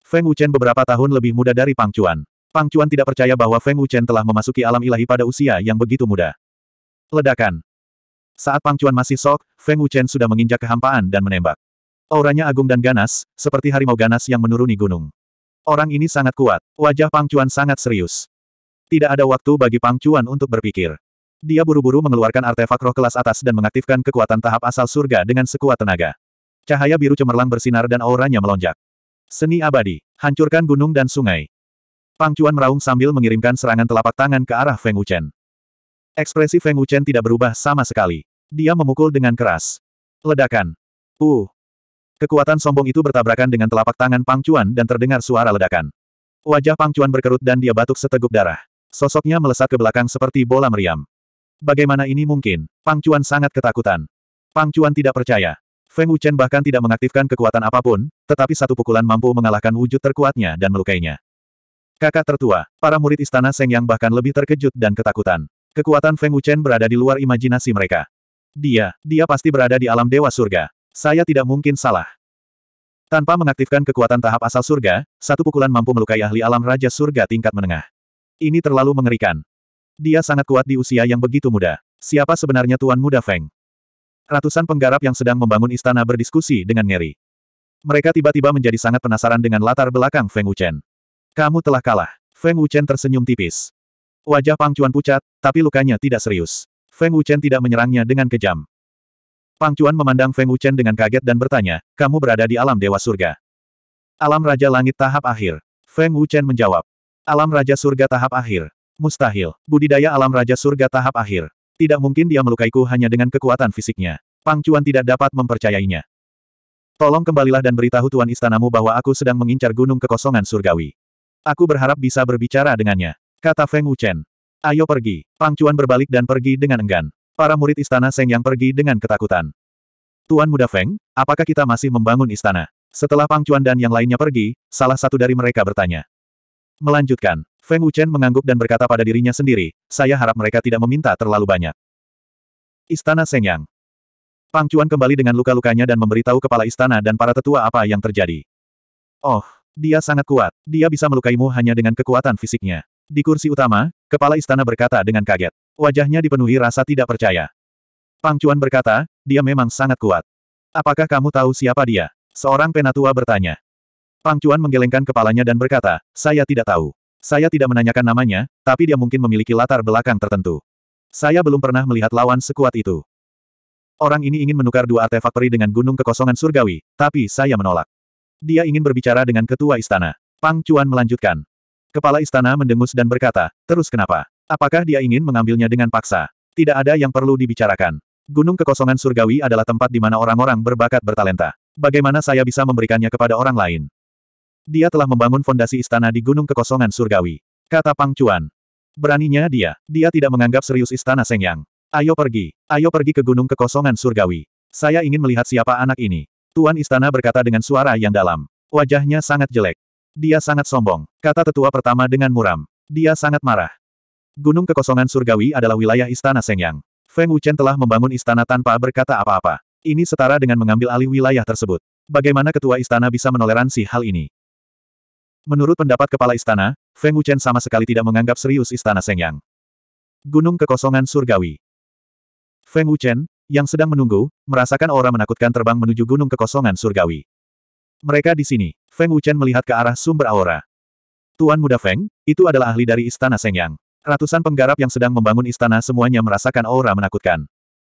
Feng Wuchen beberapa tahun lebih muda dari Pang Chuan. Pang Chuan tidak percaya bahwa Feng Wuchen telah memasuki alam ilahi pada usia yang begitu muda. Ledakan. Saat Pang Chuan masih sok, Feng Wuchen sudah menginjak kehampaan dan menembak. Auranya agung dan ganas, seperti harimau ganas yang menuruni gunung. Orang ini sangat kuat. Wajah Pang Chuan sangat serius. Tidak ada waktu bagi Pang Chuan untuk berpikir. Dia buru-buru mengeluarkan artefak roh kelas atas dan mengaktifkan kekuatan tahap asal surga dengan sekuat tenaga. Cahaya biru cemerlang bersinar dan auranya melonjak. Seni abadi. Hancurkan gunung dan sungai. Pang Cuan meraung sambil mengirimkan serangan telapak tangan ke arah Feng Wuchen. Ekspresi Feng Wuchen tidak berubah sama sekali. Dia memukul dengan keras. Ledakan. Uh. Kekuatan sombong itu bertabrakan dengan telapak tangan Pang Cuan dan terdengar suara ledakan. Wajah Pang Cuan berkerut dan dia batuk seteguk darah. Sosoknya melesat ke belakang seperti bola meriam. Bagaimana ini mungkin? Pang Cuan sangat ketakutan. Pang Cuan tidak percaya. Feng Wuchen bahkan tidak mengaktifkan kekuatan apapun, tetapi satu pukulan mampu mengalahkan wujud terkuatnya dan melukainya. Kakak tertua, para murid istana Seng Yang bahkan lebih terkejut dan ketakutan. Kekuatan Feng Wuchen berada di luar imajinasi mereka. Dia, dia pasti berada di alam dewa surga. Saya tidak mungkin salah. Tanpa mengaktifkan kekuatan tahap asal surga, satu pukulan mampu melukai ahli alam raja surga tingkat menengah. Ini terlalu mengerikan. Dia sangat kuat di usia yang begitu muda. Siapa sebenarnya Tuan Muda Feng? Ratusan penggarap yang sedang membangun istana berdiskusi dengan ngeri. Mereka tiba-tiba menjadi sangat penasaran dengan latar belakang Feng Wuchen. Kamu telah kalah. Feng Wuchen tersenyum tipis. Wajah Pang Cuan pucat, tapi lukanya tidak serius. Feng Wuchen tidak menyerangnya dengan kejam. Pang Cuan memandang Feng Wuchen dengan kaget dan bertanya, kamu berada di alam dewa surga. Alam Raja Langit tahap akhir. Feng Wuchen menjawab. Alam Raja Surga tahap akhir. Mustahil. Budidaya alam Raja Surga tahap akhir. Tidak mungkin dia melukaiku hanya dengan kekuatan fisiknya. Pang Chuan tidak dapat mempercayainya. Tolong kembalilah dan beritahu Tuan Istanamu bahwa aku sedang mengincar gunung kekosongan surgawi. Aku berharap bisa berbicara dengannya. Kata Feng Wuchen. Ayo pergi. Pang Chuan berbalik dan pergi dengan enggan. Para murid istana Seng yang pergi dengan ketakutan. Tuan Muda Feng, apakah kita masih membangun istana? Setelah Pang Chuan dan yang lainnya pergi, salah satu dari mereka bertanya. Melanjutkan, Feng Wuchen mengangguk dan berkata pada dirinya sendiri, saya harap mereka tidak meminta terlalu banyak. Istana Senyang. Pang Chuan kembali dengan luka-lukanya dan memberitahu kepala istana dan para tetua apa yang terjadi. Oh, dia sangat kuat. Dia bisa melukaimu hanya dengan kekuatan fisiknya. Di kursi utama, kepala istana berkata dengan kaget. Wajahnya dipenuhi rasa tidak percaya. Pang Chuan berkata, dia memang sangat kuat. Apakah kamu tahu siapa dia? Seorang penatua bertanya. Pang Chuan menggelengkan kepalanya dan berkata, saya tidak tahu. Saya tidak menanyakan namanya, tapi dia mungkin memiliki latar belakang tertentu. Saya belum pernah melihat lawan sekuat itu. Orang ini ingin menukar dua artefak peri dengan gunung kekosongan surgawi, tapi saya menolak. Dia ingin berbicara dengan ketua istana. Pang Chuan melanjutkan. Kepala istana mendengus dan berkata, terus kenapa? Apakah dia ingin mengambilnya dengan paksa? Tidak ada yang perlu dibicarakan. Gunung kekosongan surgawi adalah tempat di mana orang-orang berbakat bertalenta. Bagaimana saya bisa memberikannya kepada orang lain? Dia telah membangun fondasi istana di Gunung Kekosongan Surgawi. Kata Pang Cuan. Beraninya dia, dia tidak menganggap serius istana Sengyang. Ayo pergi, ayo pergi ke Gunung Kekosongan Surgawi. Saya ingin melihat siapa anak ini. Tuan istana berkata dengan suara yang dalam. Wajahnya sangat jelek. Dia sangat sombong, kata tetua pertama dengan muram. Dia sangat marah. Gunung Kekosongan Surgawi adalah wilayah istana Sengyang. Feng Wuchen telah membangun istana tanpa berkata apa-apa. Ini setara dengan mengambil alih wilayah tersebut. Bagaimana ketua istana bisa menoleransi hal ini? Menurut pendapat kepala istana, Feng Wuchen sama sekali tidak menganggap serius istana Sengyang. Gunung Kekosongan Surgawi Feng Wuchen, yang sedang menunggu, merasakan aura menakutkan terbang menuju Gunung Kekosongan Surgawi. Mereka di sini. Feng Wuchen melihat ke arah sumber aura. Tuan Muda Feng, itu adalah ahli dari istana Sengyang. Ratusan penggarap yang sedang membangun istana semuanya merasakan aura menakutkan.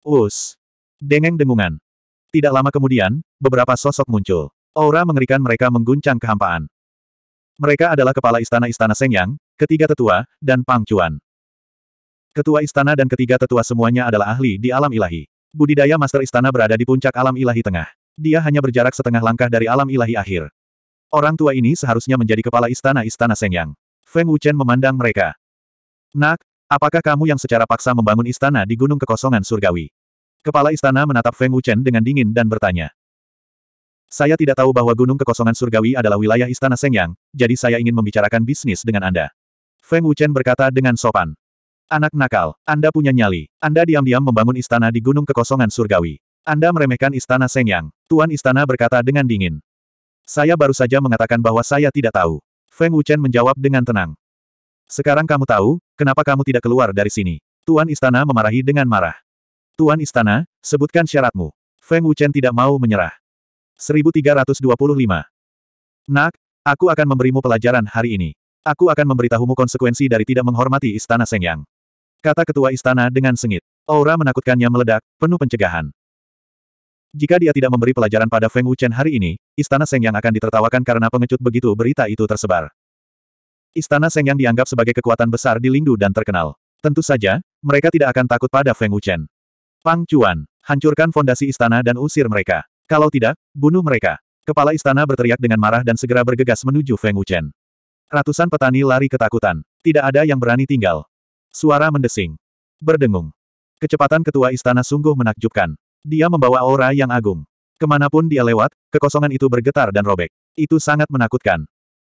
Us! Dengeng dengungan. Tidak lama kemudian, beberapa sosok muncul. Aura mengerikan mereka mengguncang kehampaan. Mereka adalah kepala istana-istana Sengyang, ketiga tetua, dan Pang Chuan. Ketua istana dan ketiga tetua semuanya adalah ahli di alam ilahi. Budidaya master istana berada di puncak alam ilahi tengah. Dia hanya berjarak setengah langkah dari alam ilahi akhir. Orang tua ini seharusnya menjadi kepala istana-istana Sengyang. Feng Wuchen memandang mereka. Nak, apakah kamu yang secara paksa membangun istana di gunung kekosongan surgawi? Kepala istana menatap Feng Wuchen dengan dingin dan bertanya. Saya tidak tahu bahwa Gunung Kekosongan Surgawi adalah wilayah Istana Sengyang, jadi saya ingin membicarakan bisnis dengan Anda. Feng Wuchen berkata dengan sopan. Anak nakal, Anda punya nyali. Anda diam-diam membangun istana di Gunung Kekosongan Surgawi. Anda meremehkan Istana Sengyang. Tuan Istana berkata dengan dingin. Saya baru saja mengatakan bahwa saya tidak tahu. Feng Wuchen menjawab dengan tenang. Sekarang kamu tahu, kenapa kamu tidak keluar dari sini. Tuan Istana memarahi dengan marah. Tuan Istana, sebutkan syaratmu. Feng Wuchen tidak mau menyerah. 1325. Nak, aku akan memberimu pelajaran hari ini. Aku akan memberitahumu konsekuensi dari tidak menghormati istana Sengyang. Kata ketua istana dengan sengit. Aura menakutkannya meledak, penuh pencegahan. Jika dia tidak memberi pelajaran pada Feng Wuchen hari ini, istana Sengyang akan ditertawakan karena pengecut begitu berita itu tersebar. Istana Sengyang dianggap sebagai kekuatan besar di Lingdu dan terkenal. Tentu saja, mereka tidak akan takut pada Feng Wuchen. Pang Cuan, hancurkan fondasi istana dan usir mereka. Kalau tidak, bunuh mereka. Kepala istana berteriak dengan marah dan segera bergegas menuju Feng Wuchen. Ratusan petani lari ketakutan. Tidak ada yang berani tinggal. Suara mendesing. Berdengung. Kecepatan ketua istana sungguh menakjubkan. Dia membawa aura yang agung. Kemanapun dia lewat, kekosongan itu bergetar dan robek. Itu sangat menakutkan.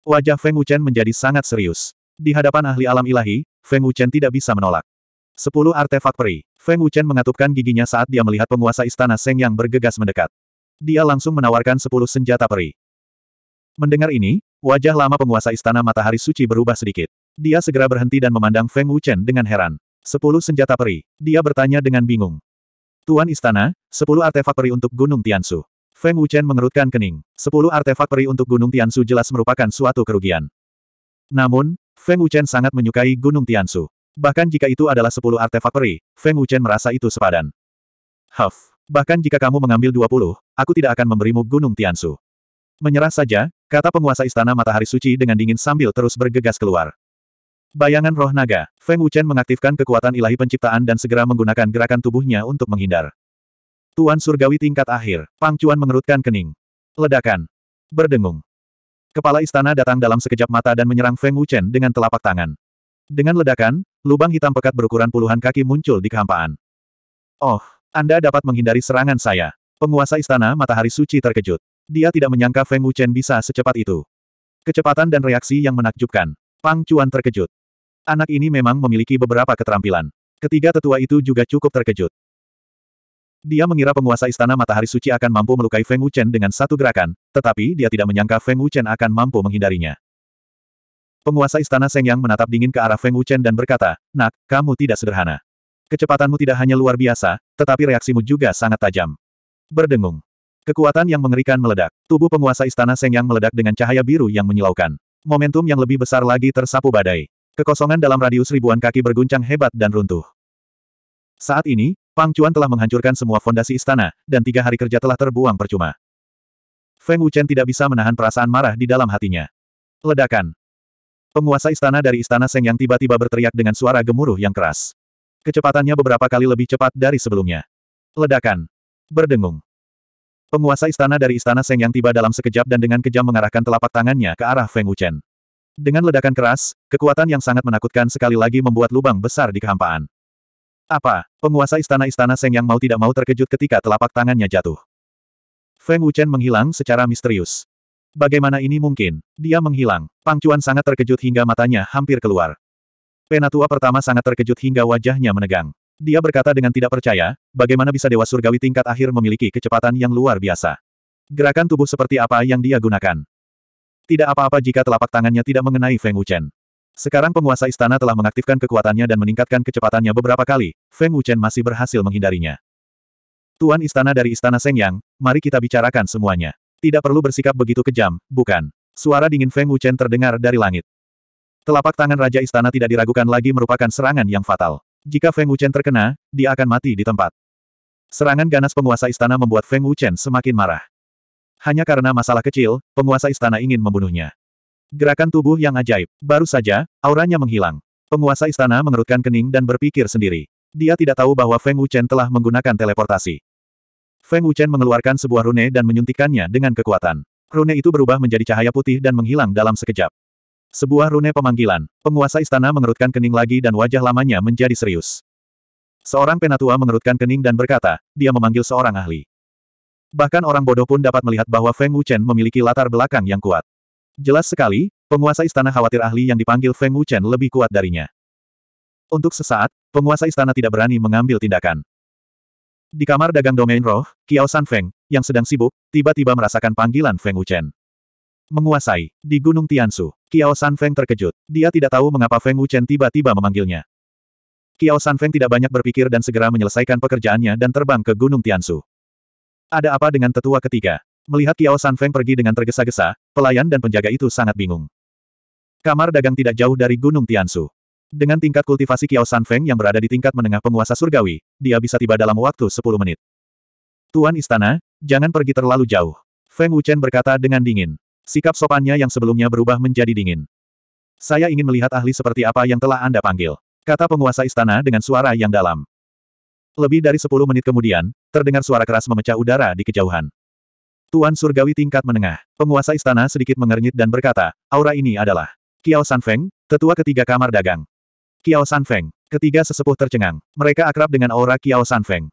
Wajah Feng Wuchen menjadi sangat serius. Di hadapan ahli alam ilahi, Feng Wuchen tidak bisa menolak. Sepuluh artefak peri, Feng Wuchen mengatupkan giginya saat dia melihat penguasa istana Seng yang bergegas mendekat. Dia langsung menawarkan sepuluh senjata peri. Mendengar ini, wajah lama penguasa Istana Matahari Suci berubah sedikit. Dia segera berhenti dan memandang Feng Wuchen dengan heran. Sepuluh senjata peri, dia bertanya dengan bingung. Tuan Istana, sepuluh artefak peri untuk Gunung Tiansu. Feng Wuchen mengerutkan kening. Sepuluh artefak peri untuk Gunung Tiansu jelas merupakan suatu kerugian. Namun, Feng Wuchen sangat menyukai Gunung Tiansu. Bahkan jika itu adalah sepuluh artefak peri, Feng Wuchen merasa itu sepadan. Huff. Bahkan jika kamu mengambil dua puluh, aku tidak akan memberimu Gunung Tiansu. Menyerah saja, kata penguasa Istana Matahari Suci dengan dingin sambil terus bergegas keluar. Bayangan roh naga, Feng Wuchen mengaktifkan kekuatan ilahi penciptaan dan segera menggunakan gerakan tubuhnya untuk menghindar. Tuan Surgawi tingkat akhir, Pang Chuan mengerutkan kening. Ledakan. Berdengung. Kepala istana datang dalam sekejap mata dan menyerang Feng Wuchen dengan telapak tangan. Dengan ledakan, lubang hitam pekat berukuran puluhan kaki muncul di kehampaan. Oh, Anda dapat menghindari serangan saya. Penguasa Istana Matahari Suci terkejut. Dia tidak menyangka Feng Wuchen bisa secepat itu. Kecepatan dan reaksi yang menakjubkan. Pang Cuan terkejut. Anak ini memang memiliki beberapa keterampilan. Ketiga tetua itu juga cukup terkejut. Dia mengira penguasa Istana Matahari Suci akan mampu melukai Feng Wuchen dengan satu gerakan, tetapi dia tidak menyangka Feng Wuchen akan mampu menghindarinya. Penguasa Istana Seng Yang menatap dingin ke arah Feng Wuchen dan berkata, Nak, kamu tidak sederhana. Kecepatanmu tidak hanya luar biasa, tetapi reaksimu juga sangat tajam. Berdengung. Kekuatan yang mengerikan meledak. Tubuh penguasa istana Seng yang meledak dengan cahaya biru yang menyilaukan. Momentum yang lebih besar lagi tersapu badai. Kekosongan dalam radius ribuan kaki berguncang hebat dan runtuh. Saat ini, Pang Cuan telah menghancurkan semua fondasi istana, dan tiga hari kerja telah terbuang percuma. Feng Wuchen tidak bisa menahan perasaan marah di dalam hatinya. Ledakan. Penguasa istana dari istana Seng yang tiba-tiba berteriak dengan suara gemuruh yang keras. Kecepatannya beberapa kali lebih cepat dari sebelumnya. Ledakan. Berdengung. Penguasa istana dari istana Seng yang tiba dalam sekejap dan dengan kejam mengarahkan telapak tangannya ke arah Feng Wuchen. Dengan ledakan keras, kekuatan yang sangat menakutkan sekali lagi membuat lubang besar di kehampaan. Apa? Penguasa istana-istana Seng yang mau tidak mau terkejut ketika telapak tangannya jatuh. Feng Wuchen menghilang secara misterius. Bagaimana ini mungkin? Dia menghilang. Pang Chuan sangat terkejut hingga matanya hampir keluar. Penatua pertama sangat terkejut hingga wajahnya menegang. Dia berkata dengan tidak percaya, bagaimana bisa Dewa Surgawi tingkat akhir memiliki kecepatan yang luar biasa. Gerakan tubuh seperti apa yang dia gunakan. Tidak apa-apa jika telapak tangannya tidak mengenai Feng Wuchen. Sekarang penguasa istana telah mengaktifkan kekuatannya dan meningkatkan kecepatannya beberapa kali, Feng Wuchen masih berhasil menghindarinya. Tuan istana dari istana Sengyang, mari kita bicarakan semuanya. Tidak perlu bersikap begitu kejam, bukan? Suara dingin Feng Wuchen terdengar dari langit. Telapak tangan Raja Istana tidak diragukan lagi merupakan serangan yang fatal. Jika Feng Wuchen terkena, dia akan mati di tempat. Serangan ganas penguasa istana membuat Feng Wuchen semakin marah. Hanya karena masalah kecil, penguasa istana ingin membunuhnya. Gerakan tubuh yang ajaib. Baru saja, auranya menghilang. Penguasa istana mengerutkan kening dan berpikir sendiri. Dia tidak tahu bahwa Feng Wuchen telah menggunakan teleportasi. Feng Wuchen mengeluarkan sebuah rune dan menyuntikkannya dengan kekuatan. Rune itu berubah menjadi cahaya putih dan menghilang dalam sekejap. Sebuah rune pemanggilan. Penguasa istana mengerutkan kening lagi dan wajah lamanya menjadi serius. Seorang penatua mengerutkan kening dan berkata, dia memanggil seorang ahli. Bahkan orang bodoh pun dapat melihat bahwa Feng Wuchen memiliki latar belakang yang kuat. Jelas sekali, penguasa istana khawatir ahli yang dipanggil Feng Wuchen lebih kuat darinya. Untuk sesaat, penguasa istana tidak berani mengambil tindakan. Di kamar dagang domain roh, Kiao San Feng, yang sedang sibuk, tiba-tiba merasakan panggilan Feng Wuchen. Menguasai. Di Gunung Tiansu, Kiao Feng terkejut. Dia tidak tahu mengapa Feng Wuchen tiba-tiba memanggilnya. Kiao Feng tidak banyak berpikir dan segera menyelesaikan pekerjaannya dan terbang ke Gunung Tiansu. Ada apa dengan tetua ketiga? Melihat Kiao Feng pergi dengan tergesa-gesa, pelayan dan penjaga itu sangat bingung. Kamar dagang tidak jauh dari Gunung Tiansu. Dengan tingkat kultivasi Kiao Feng yang berada di tingkat menengah penguasa surgawi, dia bisa tiba dalam waktu 10 menit. Tuan Istana, jangan pergi terlalu jauh. Feng Wuchen berkata dengan dingin. Sikap sopannya yang sebelumnya berubah menjadi dingin. Saya ingin melihat ahli seperti apa yang telah Anda panggil. Kata penguasa istana dengan suara yang dalam. Lebih dari sepuluh menit kemudian, terdengar suara keras memecah udara di kejauhan. Tuan Surgawi tingkat menengah, penguasa istana sedikit mengernyit dan berkata, aura ini adalah Kiao Sanfeng, tetua ketiga kamar dagang. Kiao Sanfeng, ketiga sesepuh tercengang, mereka akrab dengan aura Kiao Sanfeng.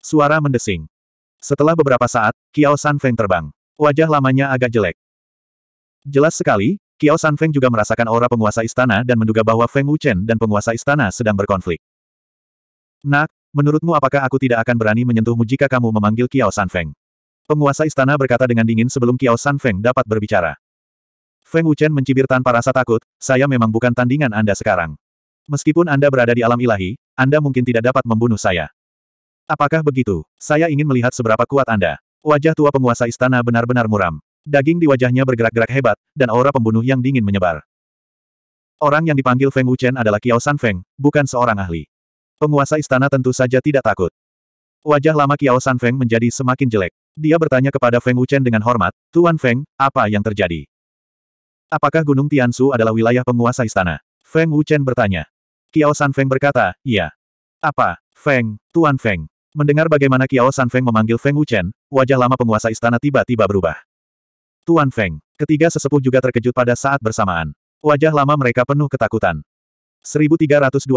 Suara mendesing. Setelah beberapa saat, Kiao Sanfeng terbang. Wajah lamanya agak jelek. Jelas sekali, Kiao San Feng juga merasakan aura penguasa istana dan menduga bahwa Feng Wuchen dan penguasa istana sedang berkonflik. Nak, menurutmu apakah aku tidak akan berani menyentuhmu jika kamu memanggil Kiao San Feng? Penguasa istana berkata dengan dingin sebelum Kiao San Feng dapat berbicara. Feng Wuchen mencibir tanpa rasa takut, saya memang bukan tandingan Anda sekarang. Meskipun Anda berada di alam ilahi, Anda mungkin tidak dapat membunuh saya. Apakah begitu? Saya ingin melihat seberapa kuat Anda. Wajah tua penguasa istana benar-benar muram. Daging di wajahnya bergerak-gerak hebat, dan aura pembunuh yang dingin menyebar. Orang yang dipanggil Feng Wuchen adalah Kiao San Feng, bukan seorang ahli. Penguasa istana tentu saja tidak takut. Wajah lama Kiao San Feng menjadi semakin jelek. Dia bertanya kepada Feng Wuchen dengan hormat, Tuan Feng, apa yang terjadi? Apakah Gunung Tiansu adalah wilayah penguasa istana? Feng Wuchen bertanya. Kiao San Feng berkata, iya. Apa, Feng, Tuan Feng? Mendengar bagaimana Kiao San Feng memanggil Feng Wuchen, wajah lama penguasa istana tiba-tiba berubah. Tuan Feng. Ketiga sesepuh juga terkejut pada saat bersamaan. Wajah lama mereka penuh ketakutan. 1326.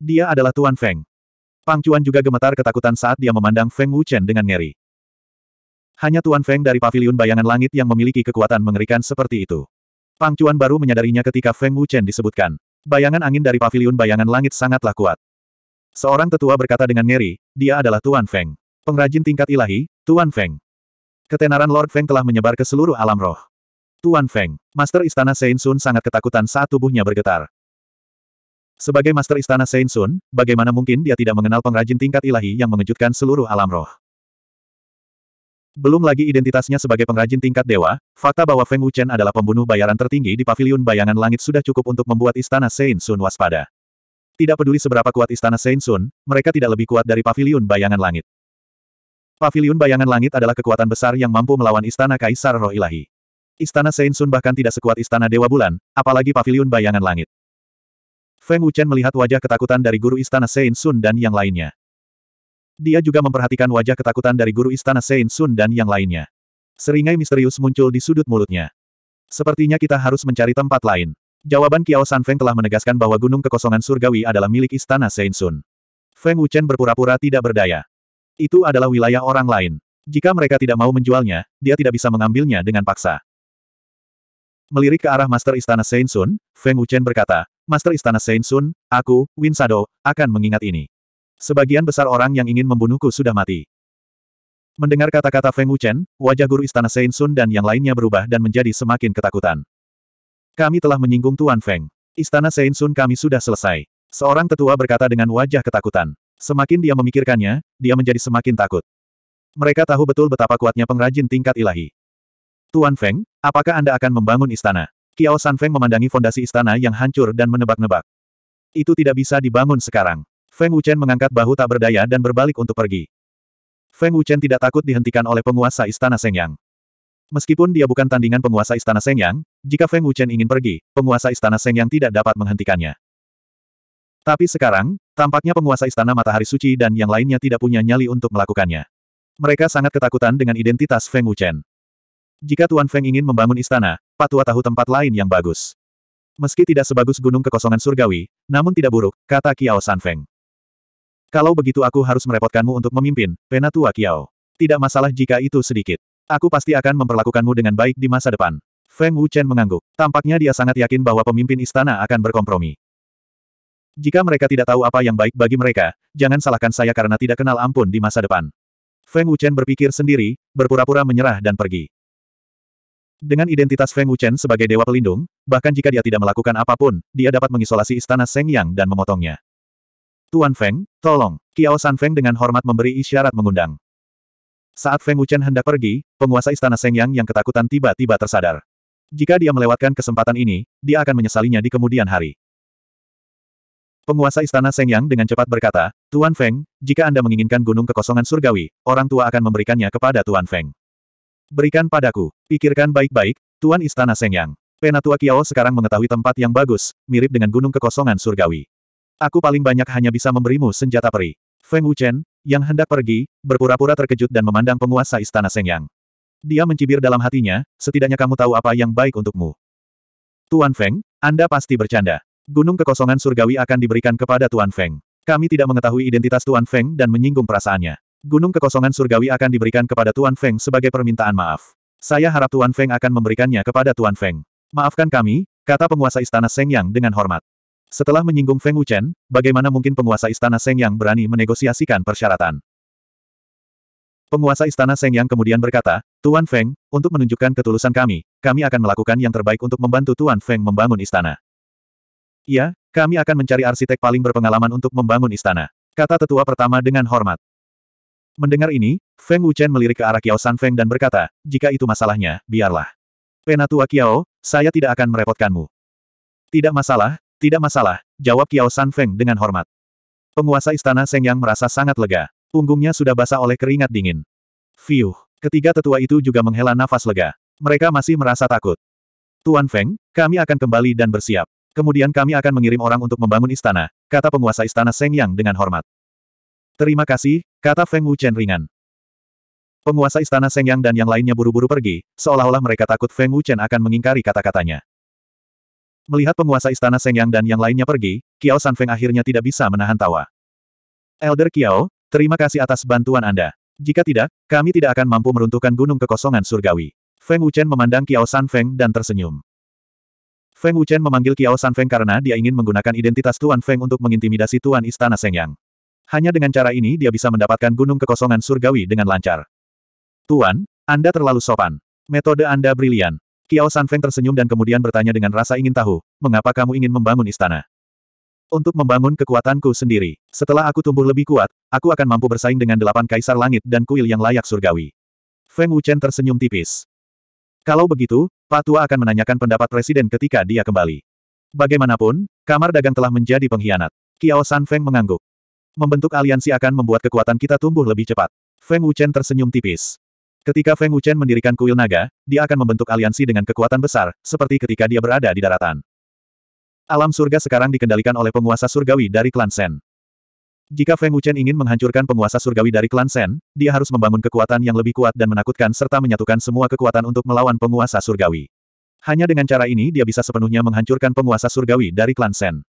Dia adalah Tuan Feng. Pang Chuan juga gemetar ketakutan saat dia memandang Feng Wuchen dengan ngeri. Hanya Tuan Feng dari paviliun bayangan langit yang memiliki kekuatan mengerikan seperti itu. Pang Chuan baru menyadarinya ketika Feng Wuchen disebutkan. Bayangan angin dari paviliun bayangan langit sangatlah kuat. Seorang tetua berkata dengan ngeri, dia adalah Tuan Feng. Pengrajin tingkat ilahi, Tuan Feng. Ketenaran Lord Feng telah menyebar ke seluruh alam roh. Tuan Feng, Master Istana Sein Sun sangat ketakutan saat tubuhnya bergetar. Sebagai Master Istana Sein Sun, bagaimana mungkin dia tidak mengenal pengrajin tingkat ilahi yang mengejutkan seluruh alam roh? Belum lagi identitasnya sebagai pengrajin tingkat dewa, fakta bahwa Feng Wuchen adalah pembunuh bayaran tertinggi di paviliun bayangan langit sudah cukup untuk membuat Istana Sein Sun waspada. Tidak peduli seberapa kuat Istana Sein Sun, mereka tidak lebih kuat dari paviliun bayangan langit. Pavilion bayangan langit adalah kekuatan besar yang mampu melawan istana Kaisar Roh Ilahi. Istana Sun bahkan tidak sekuat istana Dewa Bulan, apalagi Pavilion bayangan langit. Feng Wuchen melihat wajah ketakutan dari guru istana Sun dan yang lainnya. Dia juga memperhatikan wajah ketakutan dari guru istana Sun dan yang lainnya. Seringai misterius muncul di sudut mulutnya. Sepertinya kita harus mencari tempat lain. Jawaban Kiao San Feng telah menegaskan bahwa gunung kekosongan surgawi adalah milik istana Sun. Feng Wuchen berpura-pura tidak berdaya. Itu adalah wilayah orang lain. Jika mereka tidak mau menjualnya, dia tidak bisa mengambilnya dengan paksa. Melirik ke arah Master Istana Saint Sun, Feng Wuchen berkata, Master Istana Saint Sun, aku, Win Sado, akan mengingat ini. Sebagian besar orang yang ingin membunuhku sudah mati. Mendengar kata-kata Feng Wuchen, wajah guru Istana Saint Sun dan yang lainnya berubah dan menjadi semakin ketakutan. Kami telah menyinggung Tuan Feng. Istana Saint Sun kami sudah selesai. Seorang tetua berkata dengan wajah ketakutan. Semakin dia memikirkannya, dia menjadi semakin takut. Mereka tahu betul betapa kuatnya pengrajin tingkat ilahi. Tuan Feng, apakah Anda akan membangun istana? Kiao San Feng memandangi fondasi istana yang hancur dan menebak-nebak. Itu tidak bisa dibangun sekarang. Feng Wuchen mengangkat bahu tak berdaya dan berbalik untuk pergi. Feng Wuchen tidak takut dihentikan oleh penguasa istana Sengyang. Meskipun dia bukan tandingan penguasa istana Sengyang, jika Feng Wuchen ingin pergi, penguasa istana Sengyang tidak dapat menghentikannya. Tapi sekarang, tampaknya penguasa Istana Matahari Suci dan yang lainnya tidak punya nyali untuk melakukannya. Mereka sangat ketakutan dengan identitas Feng Wuchen. Jika Tuan Feng ingin membangun istana, Patua tahu tempat lain yang bagus. Meski tidak sebagus gunung kekosongan surgawi, namun tidak buruk, kata Kiao San Feng. Kalau begitu aku harus merepotkanmu untuk memimpin, Penatua Kiao. Tidak masalah jika itu sedikit. Aku pasti akan memperlakukanmu dengan baik di masa depan. Feng Wuchen mengangguk. Tampaknya dia sangat yakin bahwa pemimpin istana akan berkompromi. Jika mereka tidak tahu apa yang baik bagi mereka, jangan salahkan saya karena tidak kenal ampun di masa depan. Feng Wuchen berpikir sendiri, berpura-pura menyerah dan pergi. Dengan identitas Feng Wuchen sebagai dewa pelindung, bahkan jika dia tidak melakukan apapun, dia dapat mengisolasi istana Seng Yang dan memotongnya. Tuan Feng, tolong, Kiao San Feng dengan hormat memberi isyarat mengundang. Saat Feng Wuchen hendak pergi, penguasa istana Sengyang yang ketakutan tiba-tiba tersadar. Jika dia melewatkan kesempatan ini, dia akan menyesalinya di kemudian hari. Penguasa istana Seng dengan cepat berkata, Tuan Feng, jika Anda menginginkan gunung kekosongan surgawi, orang tua akan memberikannya kepada Tuan Feng. Berikan padaku. Pikirkan baik-baik, Tuan Istana Seng Penatua Kiao sekarang mengetahui tempat yang bagus, mirip dengan gunung kekosongan surgawi. Aku paling banyak hanya bisa memberimu senjata peri. Feng Wuchen, yang hendak pergi, berpura-pura terkejut dan memandang penguasa istana Seng Dia mencibir dalam hatinya, setidaknya kamu tahu apa yang baik untukmu. Tuan Feng, Anda pasti bercanda. Gunung kekosongan surgawi akan diberikan kepada Tuan Feng. Kami tidak mengetahui identitas Tuan Feng dan menyinggung perasaannya. Gunung kekosongan surgawi akan diberikan kepada Tuan Feng sebagai permintaan maaf. Saya harap Tuan Feng akan memberikannya kepada Tuan Feng. Maafkan kami, kata penguasa istana Seng Yang dengan hormat. Setelah menyinggung Feng Wuchen, bagaimana mungkin penguasa istana Seng Yang berani menegosiasikan persyaratan? Penguasa istana Seng Yang kemudian berkata, Tuan Feng, untuk menunjukkan ketulusan kami, kami akan melakukan yang terbaik untuk membantu Tuan Feng membangun istana. Ya, kami akan mencari arsitek paling berpengalaman untuk membangun istana. Kata tetua pertama dengan hormat. Mendengar ini, Feng Wuchen melirik ke arah Kiao San Feng dan berkata, jika itu masalahnya, biarlah. Penatua Kiao, saya tidak akan merepotkanmu. Tidak masalah, tidak masalah, jawab Kiao San Feng dengan hormat. Penguasa istana Seng Yang merasa sangat lega. Punggungnya sudah basah oleh keringat dingin. Fiuh, ketiga tetua itu juga menghela nafas lega. Mereka masih merasa takut. Tuan Feng, kami akan kembali dan bersiap. Kemudian kami akan mengirim orang untuk membangun istana, kata penguasa istana Seng Yang dengan hormat. Terima kasih, kata Feng Wuchen ringan. Penguasa istana Seng Yang dan yang lainnya buru-buru pergi, seolah-olah mereka takut Feng Wuchen akan mengingkari kata-katanya. Melihat penguasa istana Seng Yang dan yang lainnya pergi, Kiao San Feng akhirnya tidak bisa menahan tawa. Elder Kiao, terima kasih atas bantuan Anda. Jika tidak, kami tidak akan mampu meruntuhkan gunung kekosongan surgawi. Feng Wuchen memandang Kiao San Feng dan tersenyum. Feng Wuchen memanggil Kiao San Feng karena dia ingin menggunakan identitas Tuan Feng untuk mengintimidasi Tuan Istana Sengyang. Hanya dengan cara ini dia bisa mendapatkan gunung kekosongan surgawi dengan lancar. Tuan, Anda terlalu sopan. Metode Anda brilian. Kiao San Feng tersenyum dan kemudian bertanya dengan rasa ingin tahu, mengapa kamu ingin membangun istana? Untuk membangun kekuatanku sendiri. Setelah aku tumbuh lebih kuat, aku akan mampu bersaing dengan delapan kaisar langit dan kuil yang layak surgawi. Feng Wuchen tersenyum tipis. Kalau begitu, Pak Tua akan menanyakan pendapat Presiden ketika dia kembali. Bagaimanapun, kamar dagang telah menjadi pengkhianat. Kiao San Feng mengangguk. Membentuk aliansi akan membuat kekuatan kita tumbuh lebih cepat. Feng Wuchen tersenyum tipis. Ketika Feng Wuchen mendirikan kuil naga, dia akan membentuk aliansi dengan kekuatan besar, seperti ketika dia berada di daratan. Alam surga sekarang dikendalikan oleh penguasa surgawi dari klan Sen. Jika Feng Wuchen ingin menghancurkan penguasa surgawi dari klan Shen, dia harus membangun kekuatan yang lebih kuat dan menakutkan serta menyatukan semua kekuatan untuk melawan penguasa surgawi. Hanya dengan cara ini dia bisa sepenuhnya menghancurkan penguasa surgawi dari klan Shen.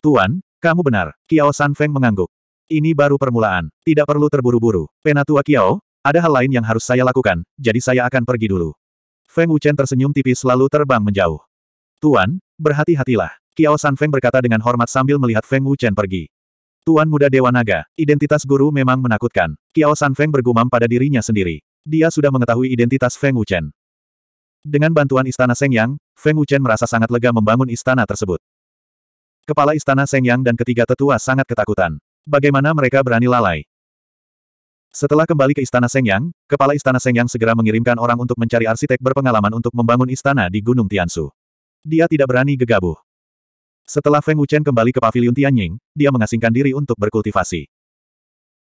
Tuan, kamu benar, Kiao San Feng mengangguk. Ini baru permulaan, tidak perlu terburu-buru. Penatua Kiao, ada hal lain yang harus saya lakukan, jadi saya akan pergi dulu. Feng Wuchen tersenyum tipis lalu terbang menjauh. Tuan, berhati-hatilah. Kiao San Feng berkata dengan hormat sambil melihat Feng Wuchen pergi. Tuan Muda Dewa Naga, identitas guru memang menakutkan. Kiao Feng bergumam pada dirinya sendiri. Dia sudah mengetahui identitas Feng Wuchen. Dengan bantuan istana Sengyang, Feng Wuchen merasa sangat lega membangun istana tersebut. Kepala istana Sengyang dan ketiga tetua sangat ketakutan. Bagaimana mereka berani lalai? Setelah kembali ke istana Sengyang, kepala istana Sengyang segera mengirimkan orang untuk mencari arsitek berpengalaman untuk membangun istana di Gunung Tiansu. Dia tidak berani gegabah. Setelah Feng Wuchen kembali ke pavilion Tianying, dia mengasingkan diri untuk berkultivasi.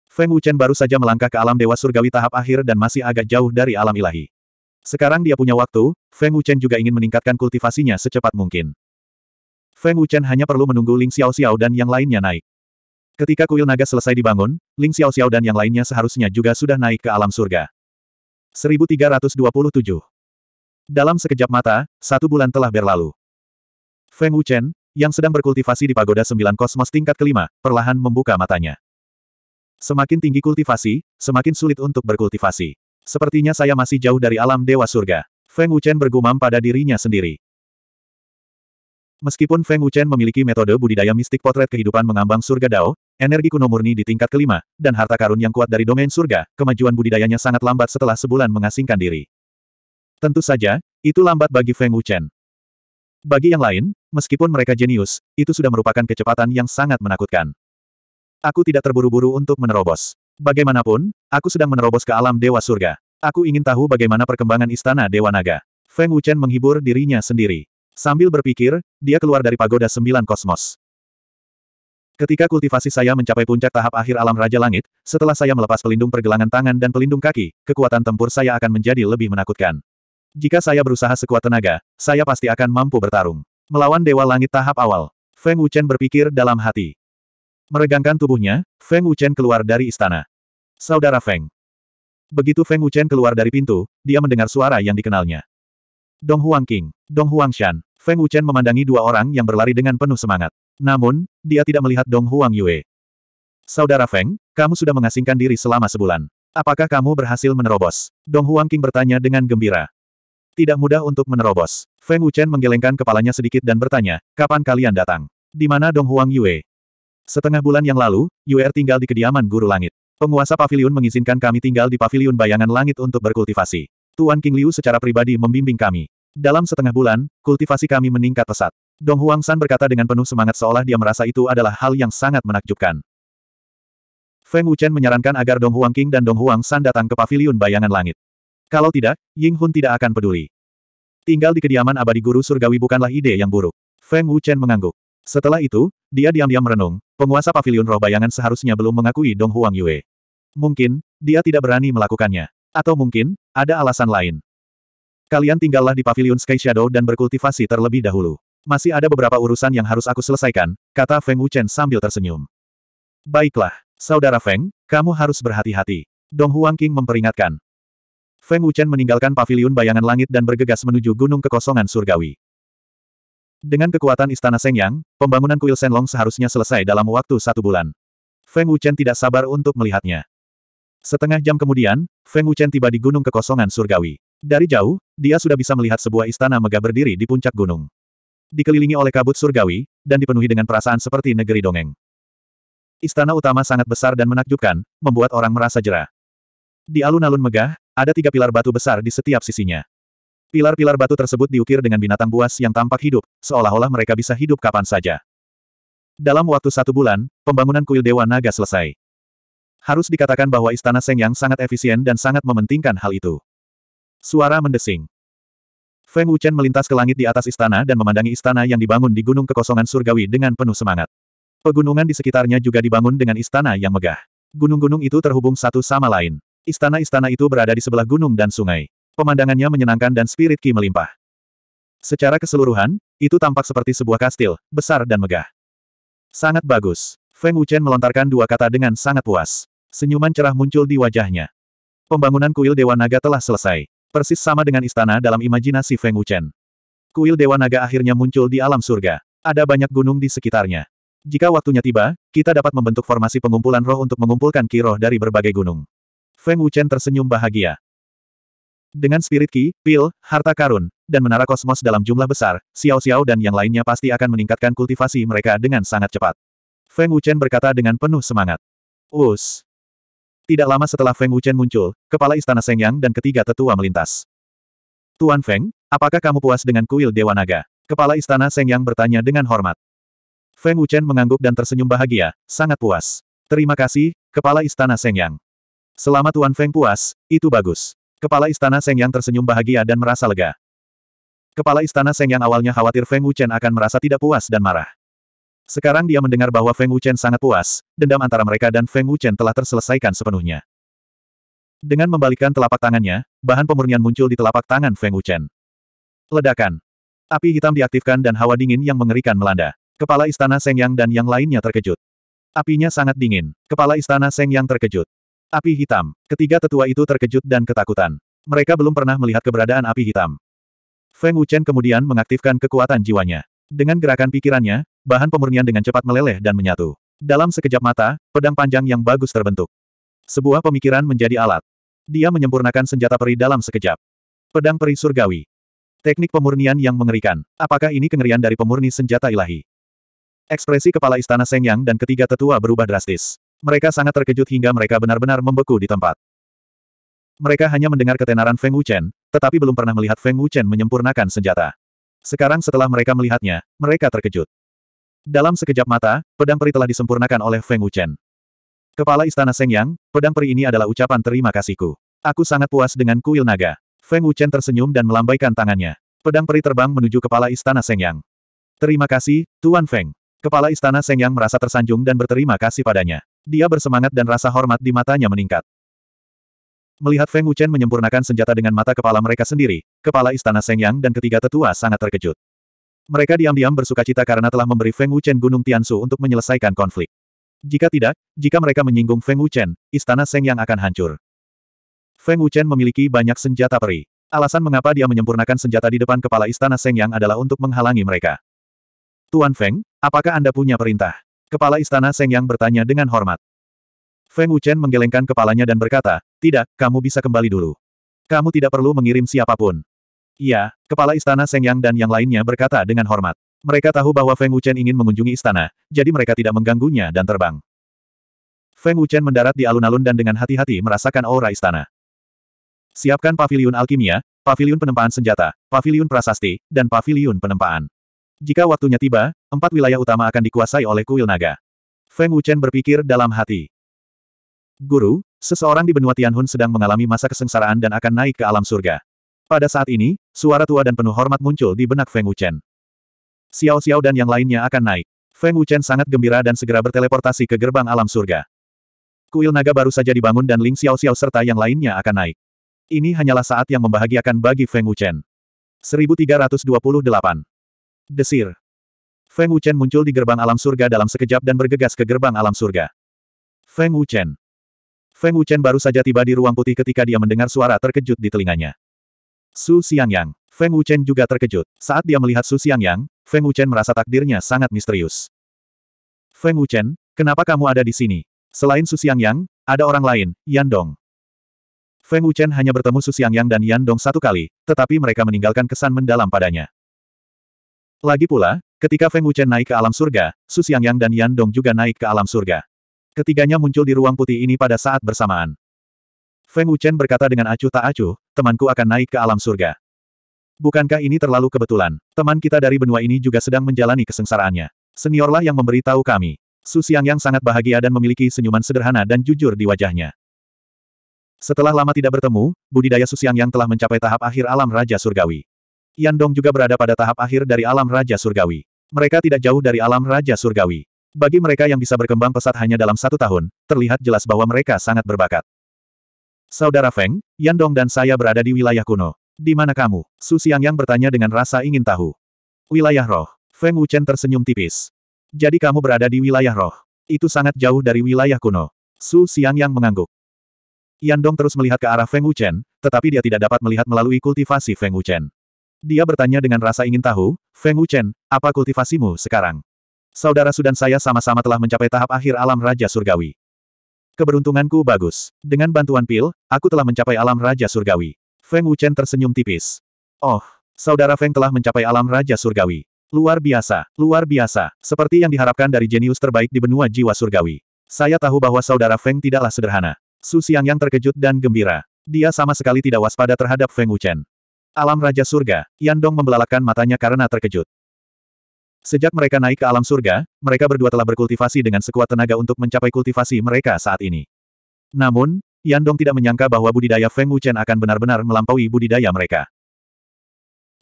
Feng Wuchen baru saja melangkah ke alam dewa surgawi tahap akhir dan masih agak jauh dari alam ilahi. Sekarang dia punya waktu, Feng Wuchen juga ingin meningkatkan kultivasinya secepat mungkin. Feng Wuchen hanya perlu menunggu Ling Xiao Xiao dan yang lainnya naik. Ketika kuil naga selesai dibangun, Ling Xiao Xiao dan yang lainnya seharusnya juga sudah naik ke alam surga. 1327 Dalam sekejap mata, satu bulan telah berlalu. Feng Wuchen, yang sedang berkultivasi di pagoda sembilan kosmos tingkat kelima, perlahan membuka matanya. Semakin tinggi kultivasi, semakin sulit untuk berkultivasi. Sepertinya saya masih jauh dari alam dewa surga. Feng Wuchen bergumam pada dirinya sendiri. Meskipun Feng Wuchen memiliki metode budidaya mistik potret kehidupan mengambang surga Dao, energi kuno murni di tingkat kelima, dan harta karun yang kuat dari domain surga, kemajuan budidayanya sangat lambat setelah sebulan mengasingkan diri. Tentu saja, itu lambat bagi Feng Wuchen. Bagi yang lain, meskipun mereka jenius, itu sudah merupakan kecepatan yang sangat menakutkan. Aku tidak terburu-buru untuk menerobos. Bagaimanapun, aku sedang menerobos ke alam Dewa Surga. Aku ingin tahu bagaimana perkembangan Istana Dewa Naga. Feng Wuchen menghibur dirinya sendiri. Sambil berpikir, dia keluar dari pagoda sembilan kosmos. Ketika kultivasi saya mencapai puncak tahap akhir alam Raja Langit, setelah saya melepas pelindung pergelangan tangan dan pelindung kaki, kekuatan tempur saya akan menjadi lebih menakutkan. Jika saya berusaha sekuat tenaga, saya pasti akan mampu bertarung. Melawan Dewa Langit tahap awal, Feng Wuchen berpikir dalam hati. Meregangkan tubuhnya, Feng Wuchen keluar dari istana. Saudara Feng. Begitu Feng Wuchen keluar dari pintu, dia mendengar suara yang dikenalnya. Dong Huang King, Dong Huang Shan. Feng Wuchen memandangi dua orang yang berlari dengan penuh semangat. Namun, dia tidak melihat Dong Huang Yue. Saudara Feng, kamu sudah mengasingkan diri selama sebulan. Apakah kamu berhasil menerobos? Dong Huang King bertanya dengan gembira. Tidak mudah untuk menerobos. Feng Wuchen menggelengkan kepalanya sedikit dan bertanya, kapan kalian datang? Di mana Dong Huang Yue? Setengah bulan yang lalu, Yue er tinggal di kediaman Guru Langit. Penguasa pavilion mengizinkan kami tinggal di pavilion bayangan langit untuk berkultivasi. Tuan King Liu secara pribadi membimbing kami. Dalam setengah bulan, kultivasi kami meningkat pesat. Dong Huang San berkata dengan penuh semangat seolah dia merasa itu adalah hal yang sangat menakjubkan. Feng Wuchen menyarankan agar Dong Huang King dan Dong Huang San datang ke pavilion bayangan langit. Kalau tidak, Ying Hun tidak akan peduli. Tinggal di kediaman abadi guru surgawi bukanlah ide yang buruk. Feng Wu Chen mengangguk. Setelah itu, dia diam-diam merenung, penguasa pavilion roh bayangan seharusnya belum mengakui Dong Huang Yue. Mungkin, dia tidak berani melakukannya. Atau mungkin, ada alasan lain. Kalian tinggallah di pavilion Sky Shadow dan berkultivasi terlebih dahulu. Masih ada beberapa urusan yang harus aku selesaikan, kata Feng Wu Chen sambil tersenyum. Baiklah, saudara Feng, kamu harus berhati-hati. Dong Huang King memperingatkan, Feng Wuchen meninggalkan paviliun bayangan langit dan bergegas menuju gunung kekosongan surgawi. Dengan kekuatan istana Sengyang, pembangunan kuil Senlong seharusnya selesai dalam waktu satu bulan. Feng Wuchen tidak sabar untuk melihatnya. Setengah jam kemudian, Feng Wuchen tiba di gunung kekosongan surgawi. Dari jauh, dia sudah bisa melihat sebuah istana megah berdiri di puncak gunung. Dikelilingi oleh kabut surgawi, dan dipenuhi dengan perasaan seperti negeri dongeng. Istana utama sangat besar dan menakjubkan, membuat orang merasa jera. Di alun-alun megah, ada tiga pilar batu besar di setiap sisinya. Pilar-pilar batu tersebut diukir dengan binatang buas yang tampak hidup, seolah-olah mereka bisa hidup kapan saja. Dalam waktu satu bulan, pembangunan kuil Dewa Naga selesai. Harus dikatakan bahwa Istana Seng yang sangat efisien dan sangat mementingkan hal itu. Suara mendesing. Feng Wuchen melintas ke langit di atas istana dan memandangi istana yang dibangun di Gunung Kekosongan Surgawi dengan penuh semangat. Pegunungan di sekitarnya juga dibangun dengan istana yang megah. Gunung-gunung itu terhubung satu sama lain. Istana-istana itu berada di sebelah gunung dan sungai. Pemandangannya menyenangkan dan spirit ki melimpah. Secara keseluruhan, itu tampak seperti sebuah kastil, besar dan megah. Sangat bagus. Feng Wuchen melontarkan dua kata dengan sangat puas. Senyuman cerah muncul di wajahnya. Pembangunan kuil Dewa Naga telah selesai. Persis sama dengan istana dalam imajinasi Feng Wuchen. Kuil Dewa Naga akhirnya muncul di alam surga. Ada banyak gunung di sekitarnya. Jika waktunya tiba, kita dapat membentuk formasi pengumpulan roh untuk mengumpulkan kiroh dari berbagai gunung. Feng Wuchen tersenyum bahagia. Dengan spirit ki, pil, harta karun, dan menara kosmos dalam jumlah besar, Xiao Xiao dan yang lainnya pasti akan meningkatkan kultivasi mereka dengan sangat cepat. Feng Wuchen berkata dengan penuh semangat. Us. Tidak lama setelah Feng Wuchen muncul, kepala istana Sengyang dan ketiga tetua melintas. Tuan Feng, apakah kamu puas dengan kuil Dewa Naga? Kepala istana Sengyang bertanya dengan hormat. Feng Wuchen mengangguk dan tersenyum bahagia, sangat puas. Terima kasih, Kepala Istana Sengyang. Selama Tuan Feng puas, itu bagus. Kepala Istana Seng Yang tersenyum bahagia dan merasa lega. Kepala Istana Seng Yang awalnya khawatir Feng Wuchen akan merasa tidak puas dan marah. Sekarang dia mendengar bahwa Feng Wuchen sangat puas, dendam antara mereka dan Feng Wuchen telah terselesaikan sepenuhnya. Dengan membalikkan telapak tangannya, bahan pemurnian muncul di telapak tangan Feng Wuchen. Ledakan. Api hitam diaktifkan dan hawa dingin yang mengerikan melanda. Kepala Istana Seng Yang dan yang lainnya terkejut. Apinya sangat dingin. Kepala Istana Seng Yang terkejut. Api hitam. Ketiga tetua itu terkejut dan ketakutan. Mereka belum pernah melihat keberadaan api hitam. Feng Wuchen kemudian mengaktifkan kekuatan jiwanya. Dengan gerakan pikirannya, bahan pemurnian dengan cepat meleleh dan menyatu. Dalam sekejap mata, pedang panjang yang bagus terbentuk. Sebuah pemikiran menjadi alat. Dia menyempurnakan senjata peri dalam sekejap. Pedang peri surgawi. Teknik pemurnian yang mengerikan. Apakah ini kengerian dari pemurni senjata ilahi? Ekspresi kepala istana Seng Yang dan ketiga tetua berubah drastis. Mereka sangat terkejut hingga mereka benar-benar membeku di tempat. Mereka hanya mendengar ketenaran Feng Wuchen, tetapi belum pernah melihat Feng Wuchen menyempurnakan senjata. Sekarang setelah mereka melihatnya, mereka terkejut. Dalam sekejap mata, pedang peri telah disempurnakan oleh Feng Wuchen. Kepala Istana Sengyang, pedang peri ini adalah ucapan terima kasihku. Aku sangat puas dengan kuil naga. Feng Wuchen tersenyum dan melambaikan tangannya. Pedang peri terbang menuju kepala Istana Sengyang. Terima kasih, Tuan Feng. Kepala Istana Sengyang merasa tersanjung dan berterima kasih padanya. Dia bersemangat dan rasa hormat di matanya meningkat. Melihat Feng Wuchen menyempurnakan senjata dengan mata kepala mereka sendiri, kepala istana Seng Yang dan ketiga tetua sangat terkejut. Mereka diam-diam bersuka cita karena telah memberi Feng Wuchen Gunung Tiansu untuk menyelesaikan konflik. Jika tidak, jika mereka menyinggung Feng Wuchen, istana Seng Yang akan hancur. Feng Wuchen memiliki banyak senjata peri. Alasan mengapa dia menyempurnakan senjata di depan kepala istana Seng Yang adalah untuk menghalangi mereka. Tuan Feng, apakah Anda punya perintah? Kepala Istana Seng Yang bertanya dengan hormat. Feng Wuchen menggelengkan kepalanya dan berkata, tidak, kamu bisa kembali dulu. Kamu tidak perlu mengirim siapapun. Iya, Kepala Istana Seng Yang dan yang lainnya berkata dengan hormat. Mereka tahu bahwa Feng Wuchen ingin mengunjungi istana, jadi mereka tidak mengganggunya dan terbang. Feng Wuchen mendarat di alun-alun dan dengan hati-hati merasakan aura istana. Siapkan pavilion alkimia, pavilion penempaan senjata, pavilion prasasti, dan pavilion penempaan. Jika waktunya tiba, empat wilayah utama akan dikuasai oleh kuil naga. Feng Wuchen berpikir dalam hati. Guru, seseorang di benua Tianhun sedang mengalami masa kesengsaraan dan akan naik ke alam surga. Pada saat ini, suara tua dan penuh hormat muncul di benak Feng Wuchen. Xiao Xiao dan yang lainnya akan naik. Feng Wuchen sangat gembira dan segera berteleportasi ke gerbang alam surga. Kuil naga baru saja dibangun dan Ling Xiao Xiao serta yang lainnya akan naik. Ini hanyalah saat yang membahagiakan bagi Feng Wuchen. 1328 Desir. Feng Wuchen muncul di gerbang alam surga dalam sekejap dan bergegas ke gerbang alam surga. Feng Wuchen. Feng Wuchen baru saja tiba di ruang putih ketika dia mendengar suara terkejut di telinganya. Su Xiangyang. Feng Wuchen juga terkejut. Saat dia melihat Su Xiangyang, Feng Wuchen merasa takdirnya sangat misterius. Feng Wuchen, kenapa kamu ada di sini? Selain Su Xiangyang, ada orang lain, Yan Dong. Feng Wuchen hanya bertemu Su Xiangyang dan Yan Dong satu kali, tetapi mereka meninggalkan kesan mendalam padanya. Lagi pula, ketika Feng Wuchen naik ke alam surga, Su Xiangyang dan Yan Dong juga naik ke alam surga. Ketiganya muncul di ruang putih ini pada saat bersamaan. Feng Wuchen berkata dengan acuh tak acuh, temanku akan naik ke alam surga. Bukankah ini terlalu kebetulan? Teman kita dari benua ini juga sedang menjalani kesengsaraannya. Seniorlah yang memberitahu kami. Su Xiangyang sangat bahagia dan memiliki senyuman sederhana dan jujur di wajahnya. Setelah lama tidak bertemu, budidaya Su Xiangyang telah mencapai tahap akhir alam Raja Surgawi. Yandong juga berada pada tahap akhir dari alam Raja Surgawi. Mereka tidak jauh dari alam Raja Surgawi. Bagi mereka yang bisa berkembang pesat hanya dalam satu tahun, terlihat jelas bahwa mereka sangat berbakat. Saudara Feng, Yandong dan saya berada di wilayah kuno. Di mana kamu? Su yang bertanya dengan rasa ingin tahu. Wilayah roh. Feng Wuchen tersenyum tipis. Jadi kamu berada di wilayah roh. Itu sangat jauh dari wilayah kuno. Su yang mengangguk. Yandong terus melihat ke arah Feng Wuchen, tetapi dia tidak dapat melihat melalui kultivasi Feng Wuchen. Dia bertanya dengan rasa ingin tahu, Feng Wuchen, apa kultivasimu sekarang? Saudara Sudan saya sama-sama telah mencapai tahap akhir alam Raja Surgawi. Keberuntunganku bagus. Dengan bantuan pil, aku telah mencapai alam Raja Surgawi. Feng Wuchen tersenyum tipis. Oh, saudara Feng telah mencapai alam Raja Surgawi. Luar biasa, luar biasa, seperti yang diharapkan dari jenius terbaik di benua jiwa surgawi. Saya tahu bahwa saudara Feng tidaklah sederhana. Su Xiang yang terkejut dan gembira. Dia sama sekali tidak waspada terhadap Feng Wuchen. Alam Raja Surga, Yan Dong membelalakan matanya karena terkejut. Sejak mereka naik ke alam surga, mereka berdua telah berkultivasi dengan sekuat tenaga untuk mencapai kultivasi mereka saat ini. Namun, Yan Dong tidak menyangka bahwa budidaya Feng Wuchen akan benar-benar melampaui budidaya mereka.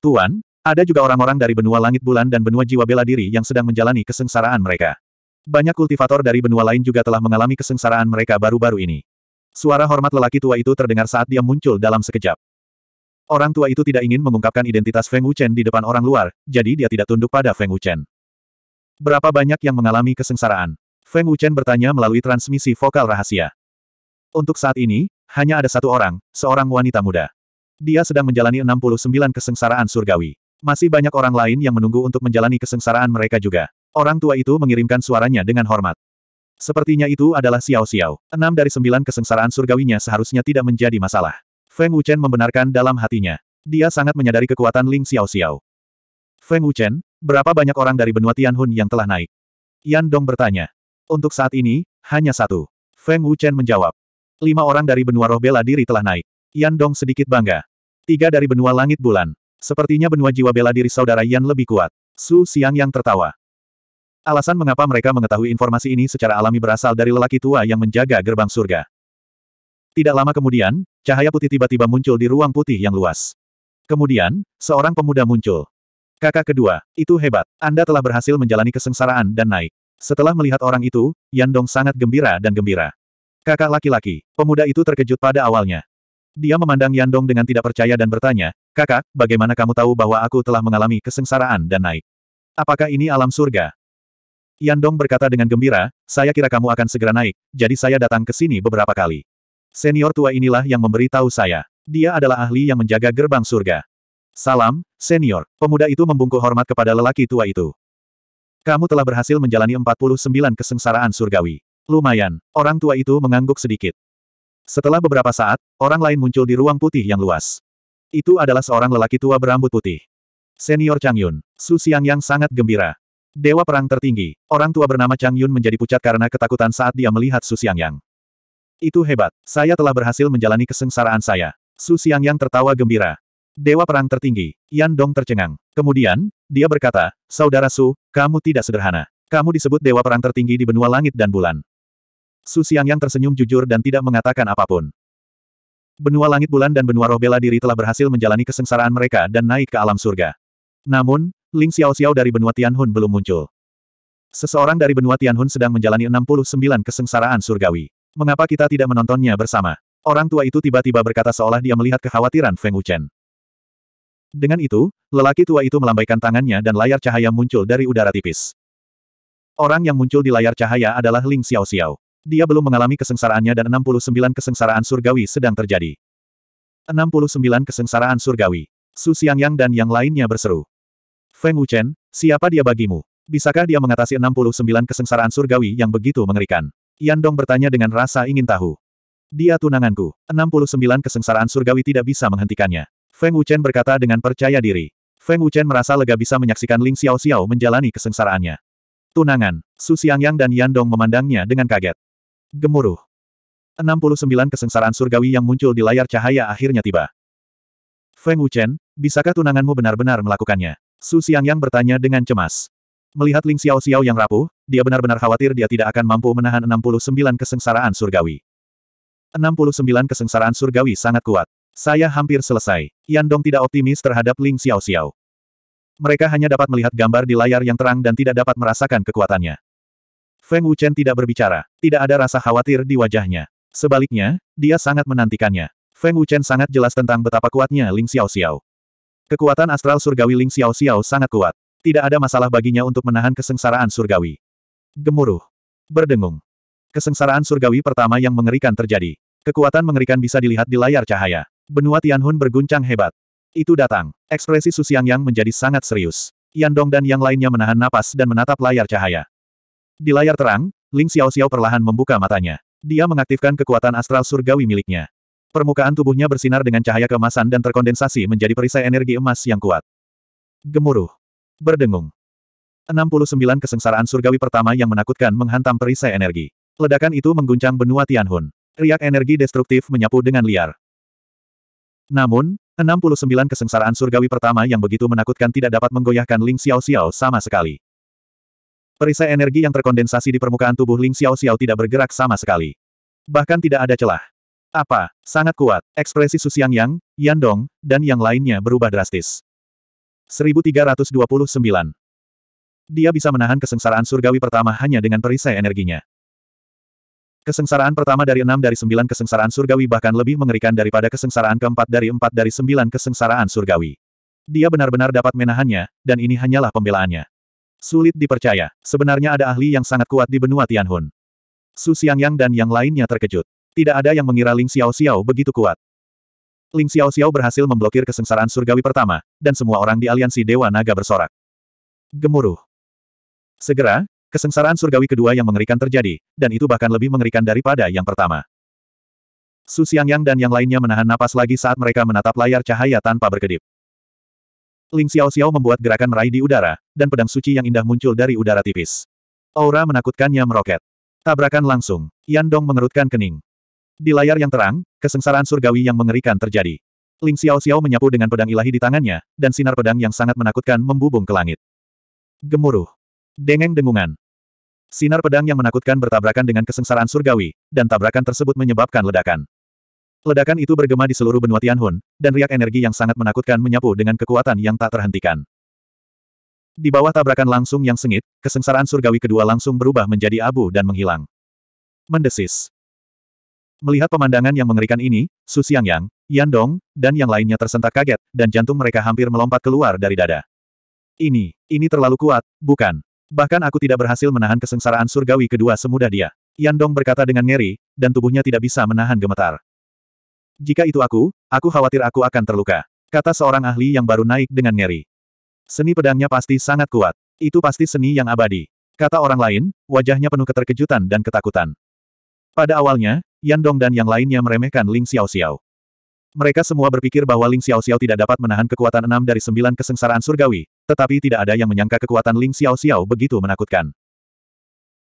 Tuan, ada juga orang-orang dari benua langit bulan dan benua jiwa bela diri yang sedang menjalani kesengsaraan mereka. Banyak kultivator dari benua lain juga telah mengalami kesengsaraan mereka baru-baru ini. Suara hormat lelaki tua itu terdengar saat dia muncul dalam sekejap. Orang tua itu tidak ingin mengungkapkan identitas Feng Wuchen di depan orang luar, jadi dia tidak tunduk pada Feng Wuchen. Berapa banyak yang mengalami kesengsaraan? Feng Wuchen bertanya melalui transmisi vokal rahasia. Untuk saat ini, hanya ada satu orang, seorang wanita muda. Dia sedang menjalani 69 kesengsaraan surgawi. Masih banyak orang lain yang menunggu untuk menjalani kesengsaraan mereka juga. Orang tua itu mengirimkan suaranya dengan hormat. Sepertinya itu adalah Xiao Xiao. Enam dari sembilan kesengsaraan surgawinya seharusnya tidak menjadi masalah. Feng Wuchen membenarkan dalam hatinya. Dia sangat menyadari kekuatan Ling Xiao Xiao. Feng Wuchen, berapa banyak orang dari benua Tianhun yang telah naik? Yan Dong bertanya. Untuk saat ini, hanya satu. Feng Wuchen menjawab. Lima orang dari benua roh bela diri telah naik. Yan Dong sedikit bangga. Tiga dari benua langit bulan. Sepertinya benua jiwa bela diri saudara Yan lebih kuat. Su Siang yang tertawa. Alasan mengapa mereka mengetahui informasi ini secara alami berasal dari lelaki tua yang menjaga gerbang surga. Tidak lama kemudian, cahaya putih tiba-tiba muncul di ruang putih yang luas. Kemudian, seorang pemuda muncul. Kakak kedua, itu hebat. Anda telah berhasil menjalani kesengsaraan dan naik. Setelah melihat orang itu, Yandong sangat gembira dan gembira. Kakak laki-laki, pemuda itu terkejut pada awalnya. Dia memandang Yandong dengan tidak percaya dan bertanya, Kakak, bagaimana kamu tahu bahwa aku telah mengalami kesengsaraan dan naik? Apakah ini alam surga? Yandong berkata dengan gembira, saya kira kamu akan segera naik, jadi saya datang ke sini beberapa kali. Senior tua inilah yang memberitahu saya. Dia adalah ahli yang menjaga gerbang surga. Salam, senior. Pemuda itu membungkuk hormat kepada lelaki tua itu. Kamu telah berhasil menjalani 49 kesengsaraan surgawi. Lumayan, orang tua itu mengangguk sedikit. Setelah beberapa saat, orang lain muncul di ruang putih yang luas. Itu adalah seorang lelaki tua berambut putih. Senior Chang Yun, Su Xiang yang sangat gembira. Dewa perang tertinggi, orang tua bernama Chang Yun menjadi pucat karena ketakutan saat dia melihat Su Xiang Yang. Itu hebat. Saya telah berhasil menjalani kesengsaraan saya. Su Xiang yang tertawa gembira. Dewa Perang Tertinggi, Yan Dong tercengang. Kemudian, dia berkata, Saudara Su, kamu tidak sederhana. Kamu disebut Dewa Perang Tertinggi di benua langit dan bulan. Su Xiang yang tersenyum jujur dan tidak mengatakan apapun. Benua langit bulan dan benua roh bela diri telah berhasil menjalani kesengsaraan mereka dan naik ke alam surga. Namun, Ling Xiao Xiao dari benua Tianhun belum muncul. Seseorang dari benua Tianhun sedang menjalani 69 kesengsaraan surgawi. Mengapa kita tidak menontonnya bersama? Orang tua itu tiba-tiba berkata seolah dia melihat kekhawatiran Feng Wuchen. Dengan itu, lelaki tua itu melambaikan tangannya dan layar cahaya muncul dari udara tipis. Orang yang muncul di layar cahaya adalah Ling Xiao Xiao. Dia belum mengalami kesengsaraannya dan 69 kesengsaraan surgawi sedang terjadi. 69 kesengsaraan surgawi. Su Xiangyang dan yang lainnya berseru. Feng Wuchen, siapa dia bagimu? Bisakah dia mengatasi 69 kesengsaraan surgawi yang begitu mengerikan? Yan Dong bertanya dengan rasa ingin tahu. Dia tunanganku. 69 kesengsaraan surgawi tidak bisa menghentikannya. Feng Wuchen berkata dengan percaya diri. Feng Wuchen merasa lega bisa menyaksikan Ling Xiao Xiao menjalani kesengsaraannya. Tunangan, Su Xiang Yang dan Yan Dong memandangnya dengan kaget. Gemuruh. 69 kesengsaraan surgawi yang muncul di layar cahaya akhirnya tiba. Feng Wuchen, bisakah tunanganmu benar-benar melakukannya? Su Xiang Yang bertanya dengan cemas. Melihat Ling Xiao Xiao yang rapuh, dia benar-benar khawatir dia tidak akan mampu menahan 69 kesengsaraan surgawi. 69 kesengsaraan surgawi sangat kuat. Saya hampir selesai. Yan Dong tidak optimis terhadap Ling Xiao Xiao. Mereka hanya dapat melihat gambar di layar yang terang dan tidak dapat merasakan kekuatannya. Feng Wuchen tidak berbicara. Tidak ada rasa khawatir di wajahnya. Sebaliknya, dia sangat menantikannya. Feng Wuchen sangat jelas tentang betapa kuatnya Ling Xiao Xiao. Kekuatan astral surgawi Ling Xiao Xiao sangat kuat. Tidak ada masalah baginya untuk menahan kesengsaraan surgawi gemuruh, berdengung. Kesengsaraan surgawi pertama yang mengerikan terjadi. Kekuatan mengerikan bisa dilihat di layar cahaya. Benua Tianhun berguncang hebat. Itu datang. Ekspresi Su Xiang Yang menjadi sangat serius. Yan Dong dan yang lainnya menahan napas dan menatap layar cahaya. Di layar terang, Ling Xiao Xiao perlahan membuka matanya. Dia mengaktifkan kekuatan astral surgawi miliknya. Permukaan tubuhnya bersinar dengan cahaya keemasan dan terkondensasi menjadi perisai energi emas yang kuat. Gemuruh. Berdengung. 69 kesengsaraan surgawi pertama yang menakutkan menghantam perisai energi. Ledakan itu mengguncang benua Tianhun. Riak energi destruktif menyapu dengan liar. Namun, 69 kesengsaraan surgawi pertama yang begitu menakutkan tidak dapat menggoyahkan Ling Xiao Xiao sama sekali. Perisai energi yang terkondensasi di permukaan tubuh Ling Xiao Xiao tidak bergerak sama sekali. Bahkan tidak ada celah. Apa? Sangat kuat. Ekspresi Su Xiang Yang, Yan Dong, dan yang lainnya berubah drastis. 1329 dia bisa menahan kesengsaraan surgawi pertama hanya dengan perisai energinya. Kesengsaraan pertama dari enam dari sembilan kesengsaraan surgawi bahkan lebih mengerikan daripada kesengsaraan keempat dari empat dari sembilan kesengsaraan surgawi. Dia benar-benar dapat menahannya, dan ini hanyalah pembelaannya. Sulit dipercaya, sebenarnya ada ahli yang sangat kuat di benua Tianhun. Su Xiangyang dan yang lainnya terkejut. Tidak ada yang mengira Ling Xiao Xiao begitu kuat. Ling Xiao Xiao berhasil memblokir kesengsaraan surgawi pertama, dan semua orang di aliansi Dewa Naga bersorak. Gemuruh. Segera, kesengsaraan surgawi kedua yang mengerikan terjadi, dan itu bahkan lebih mengerikan daripada yang pertama. Su Xiangyang dan yang lainnya menahan napas lagi saat mereka menatap layar cahaya tanpa berkedip. Ling Xiao Xiao membuat gerakan meraih di udara, dan pedang suci yang indah muncul dari udara tipis. Aura menakutkannya meroket. Tabrakan langsung, Yan Dong mengerutkan kening. Di layar yang terang, kesengsaraan surgawi yang mengerikan terjadi. Ling Xiao Xiao menyapu dengan pedang ilahi di tangannya, dan sinar pedang yang sangat menakutkan membubung ke langit. Gemuruh. Dengeng dengungan. Sinar pedang yang menakutkan bertabrakan dengan kesengsaraan surgawi, dan tabrakan tersebut menyebabkan ledakan. Ledakan itu bergema di seluruh benua Tianhun, dan riak energi yang sangat menakutkan menyapu dengan kekuatan yang tak terhentikan. Di bawah tabrakan langsung yang sengit, kesengsaraan surgawi kedua langsung berubah menjadi abu dan menghilang. Mendesis. Melihat pemandangan yang mengerikan ini, Su Yang, Yan Dong, dan yang lainnya tersentak kaget, dan jantung mereka hampir melompat keluar dari dada. Ini, ini terlalu kuat, bukan? Bahkan aku tidak berhasil menahan kesengsaraan surgawi kedua semudah dia. Yan Dong berkata dengan ngeri, dan tubuhnya tidak bisa menahan gemetar. Jika itu aku, aku khawatir aku akan terluka. Kata seorang ahli yang baru naik dengan ngeri. Seni pedangnya pasti sangat kuat. Itu pasti seni yang abadi. Kata orang lain, wajahnya penuh keterkejutan dan ketakutan. Pada awalnya, Yan Dong dan yang lainnya meremehkan Ling Xiao Xiao. Mereka semua berpikir bahwa Ling Xiao Xiao tidak dapat menahan kekuatan enam dari sembilan kesengsaraan surgawi, tetapi tidak ada yang menyangka kekuatan Ling Xiao Xiao begitu menakutkan.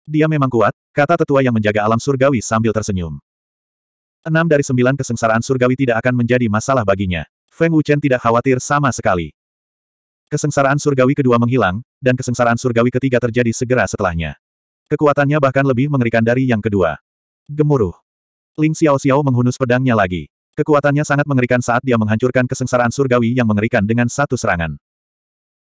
Dia memang kuat, kata tetua yang menjaga alam surgawi sambil tersenyum. Enam dari sembilan kesengsaraan surgawi tidak akan menjadi masalah baginya. Feng Wuchen tidak khawatir sama sekali. Kesengsaraan surgawi kedua menghilang, dan kesengsaraan surgawi ketiga terjadi segera setelahnya. Kekuatannya bahkan lebih mengerikan dari yang kedua. Gemuruh. Ling Xiao Xiao menghunus pedangnya lagi. Kekuatannya sangat mengerikan saat dia menghancurkan kesengsaraan surgawi yang mengerikan dengan satu serangan.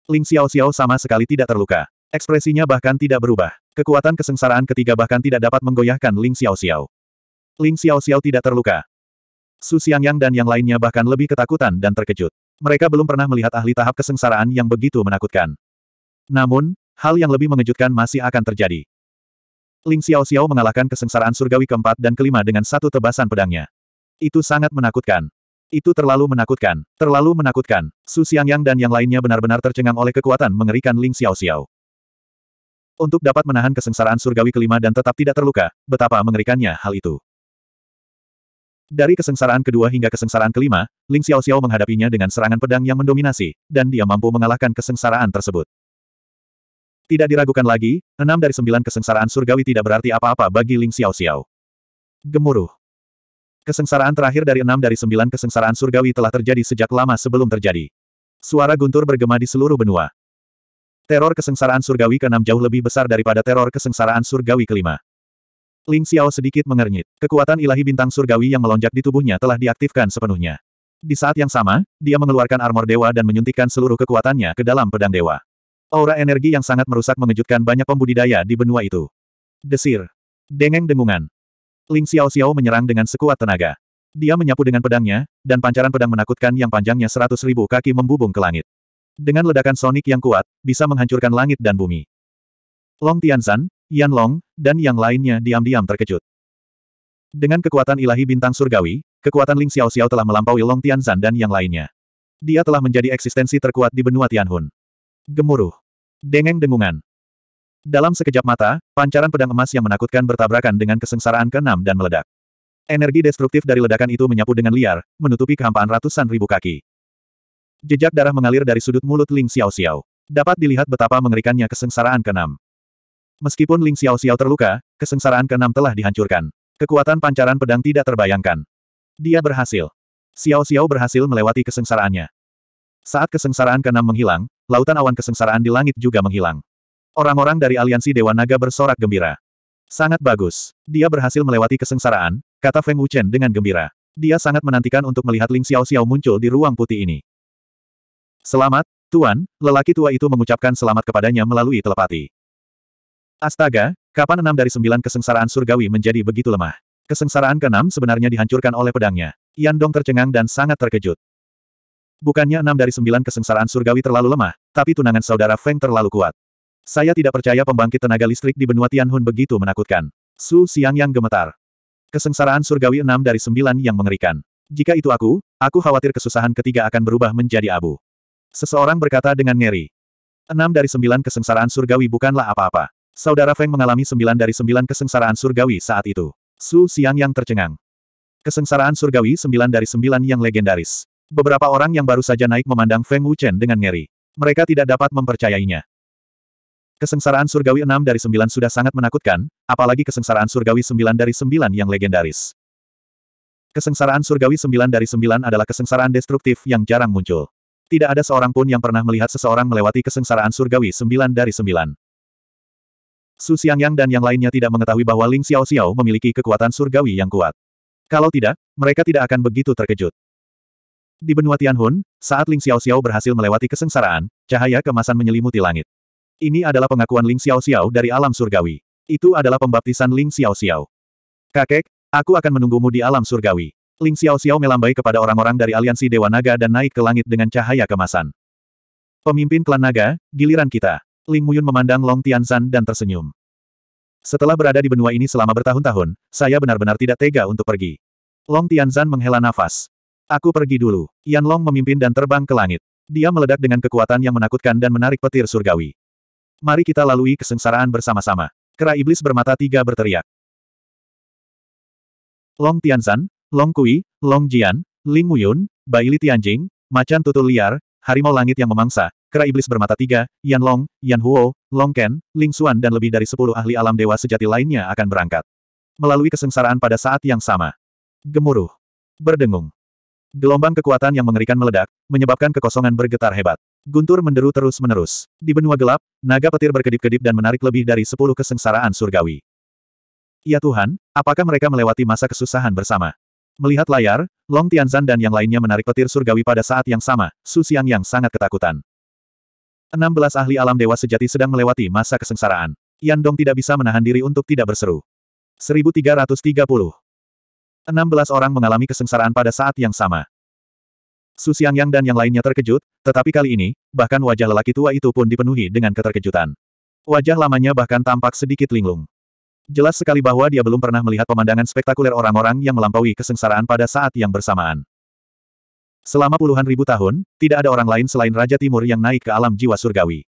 Ling Xiao Xiao sama sekali tidak terluka. Ekspresinya bahkan tidak berubah. Kekuatan kesengsaraan ketiga bahkan tidak dapat menggoyahkan Ling Xiao Xiao. Ling Xiao Xiao tidak terluka. Su Yang dan yang lainnya bahkan lebih ketakutan dan terkejut. Mereka belum pernah melihat ahli tahap kesengsaraan yang begitu menakutkan. Namun, hal yang lebih mengejutkan masih akan terjadi. Ling Xiao Xiao mengalahkan kesengsaraan surgawi keempat dan kelima dengan satu tebasan pedangnya. Itu sangat menakutkan. Itu terlalu menakutkan, terlalu menakutkan. Su Xiangyang dan yang lainnya benar-benar tercengang oleh kekuatan mengerikan Ling Xiao Xiao. Untuk dapat menahan kesengsaraan surgawi kelima dan tetap tidak terluka, betapa mengerikannya hal itu. Dari kesengsaraan kedua hingga kesengsaraan kelima, Ling Xiao Xiao menghadapinya dengan serangan pedang yang mendominasi, dan dia mampu mengalahkan kesengsaraan tersebut. Tidak diragukan lagi, enam dari sembilan kesengsaraan surgawi tidak berarti apa-apa bagi Ling Xiao Xiao. Gemuruh. Kesengsaraan terakhir dari enam dari sembilan kesengsaraan surgawi telah terjadi sejak lama sebelum terjadi. Suara guntur bergema di seluruh benua. Teror kesengsaraan surgawi keenam jauh lebih besar daripada teror kesengsaraan surgawi kelima. Ling Xiao sedikit mengernyit. Kekuatan ilahi bintang surgawi yang melonjak di tubuhnya telah diaktifkan sepenuhnya. Di saat yang sama, dia mengeluarkan armor dewa dan menyuntikkan seluruh kekuatannya ke dalam pedang dewa. Aura energi yang sangat merusak mengejutkan banyak pembudidaya di benua itu. Desir. Dengeng dengungan. Ling Xiao Xiao menyerang dengan sekuat tenaga. Dia menyapu dengan pedangnya, dan pancaran pedang menakutkan yang panjangnya seratus ribu kaki membubung ke langit. Dengan ledakan sonik yang kuat, bisa menghancurkan langit dan bumi. Long Tianzan, Yan Long, dan yang lainnya diam-diam terkejut. Dengan kekuatan ilahi bintang surgawi, kekuatan Ling Xiao Xiao telah melampaui Long Tianzan dan yang lainnya. Dia telah menjadi eksistensi terkuat di benua Tianhun. Gemuruh. Dengeng dengungan. Dalam sekejap mata, pancaran pedang emas yang menakutkan bertabrakan dengan kesengsaraan keenam dan meledak. Energi destruktif dari ledakan itu menyapu dengan liar, menutupi kehampaan ratusan ribu kaki. Jejak darah mengalir dari sudut mulut Ling Xiao Xiao. Dapat dilihat betapa mengerikannya kesengsaraan keenam. Meskipun Ling Xiao Xiao terluka, kesengsaraan keenam telah dihancurkan. Kekuatan pancaran pedang tidak terbayangkan. Dia berhasil. Xiao Xiao berhasil melewati kesengsaraannya. Saat kesengsaraan keenam menghilang, lautan awan kesengsaraan di langit juga menghilang. Orang-orang dari aliansi Dewa Naga bersorak gembira. Sangat bagus. Dia berhasil melewati kesengsaraan, kata Feng Wuchen dengan gembira. Dia sangat menantikan untuk melihat Ling Xiao Xiao muncul di ruang putih ini. Selamat, Tuan, lelaki tua itu mengucapkan selamat kepadanya melalui telepati. Astaga, kapan enam dari sembilan kesengsaraan surgawi menjadi begitu lemah? Kesengsaraan keenam sebenarnya dihancurkan oleh pedangnya. Yan Dong tercengang dan sangat terkejut. Bukannya enam dari sembilan kesengsaraan surgawi terlalu lemah, tapi tunangan saudara Feng terlalu kuat. Saya tidak percaya pembangkit tenaga listrik di benua Tianhun begitu menakutkan. Su Xiang yang gemetar. Kesengsaraan surgawi enam dari sembilan yang mengerikan. Jika itu aku, aku khawatir kesusahan ketiga akan berubah menjadi abu. Seseorang berkata dengan ngeri. Enam dari sembilan kesengsaraan surgawi bukanlah apa-apa. Saudara Feng mengalami sembilan dari sembilan kesengsaraan surgawi saat itu. Su Xiang yang tercengang. Kesengsaraan surgawi sembilan dari sembilan yang legendaris. Beberapa orang yang baru saja naik memandang Feng Wuchen dengan ngeri. Mereka tidak dapat mempercayainya. Kesengsaraan surgawi enam dari sembilan sudah sangat menakutkan, apalagi kesengsaraan surgawi sembilan dari sembilan yang legendaris. Kesengsaraan surgawi sembilan dari sembilan adalah kesengsaraan destruktif yang jarang muncul. Tidak ada seorang pun yang pernah melihat seseorang melewati kesengsaraan surgawi sembilan dari sembilan. Su Yang dan yang lainnya tidak mengetahui bahwa Ling Xiao Xiao memiliki kekuatan surgawi yang kuat. Kalau tidak, mereka tidak akan begitu terkejut. Di benua Tianhun, saat Ling Xiao Xiao berhasil melewati kesengsaraan, cahaya kemasan menyelimuti langit. Ini adalah pengakuan Ling Xiao Xiao dari alam surgawi. Itu adalah pembaptisan Ling Xiao Xiao. Kakek, aku akan menunggumu di alam surgawi. Ling Xiao Xiao melambai kepada orang-orang dari aliansi Dewa Naga dan naik ke langit dengan cahaya kemasan. Pemimpin klan naga, giliran kita. Ling Muyun memandang Long Tianzan dan tersenyum. Setelah berada di benua ini selama bertahun-tahun, saya benar-benar tidak tega untuk pergi. Long Tianzan menghela nafas. Aku pergi dulu. Yan Long memimpin dan terbang ke langit. Dia meledak dengan kekuatan yang menakutkan dan menarik petir surgawi. Mari kita lalui kesengsaraan bersama-sama. Kera iblis bermata tiga berteriak. Long Tianzan, Long Kui, Long Jian, Ling Muyun, Baili Tianjing, Macan Tutul Liar, Harimau Langit yang memangsa, Kera Iblis Bermata Tiga, Yan Long, Yan Huo, Long Ken, Ling Xuan dan lebih dari sepuluh ahli alam dewa sejati lainnya akan berangkat. Melalui kesengsaraan pada saat yang sama. Gemuruh. Berdengung. Gelombang kekuatan yang mengerikan meledak, menyebabkan kekosongan bergetar hebat. Guntur menderu terus-menerus. Di benua gelap, naga petir berkedip-kedip dan menarik lebih dari sepuluh kesengsaraan surgawi. Ya Tuhan, apakah mereka melewati masa kesusahan bersama? Melihat layar, Long Tianzan dan yang lainnya menarik petir surgawi pada saat yang sama, Su Xiang yang sangat ketakutan. 16 ahli alam dewa sejati sedang melewati masa kesengsaraan. Yan Dong tidak bisa menahan diri untuk tidak berseru. 1330. 16 orang mengalami kesengsaraan pada saat yang sama. Su Yang dan yang lainnya terkejut, tetapi kali ini, bahkan wajah lelaki tua itu pun dipenuhi dengan keterkejutan. Wajah lamanya bahkan tampak sedikit linglung. Jelas sekali bahwa dia belum pernah melihat pemandangan spektakuler orang-orang yang melampaui kesengsaraan pada saat yang bersamaan. Selama puluhan ribu tahun, tidak ada orang lain selain Raja Timur yang naik ke alam jiwa surgawi.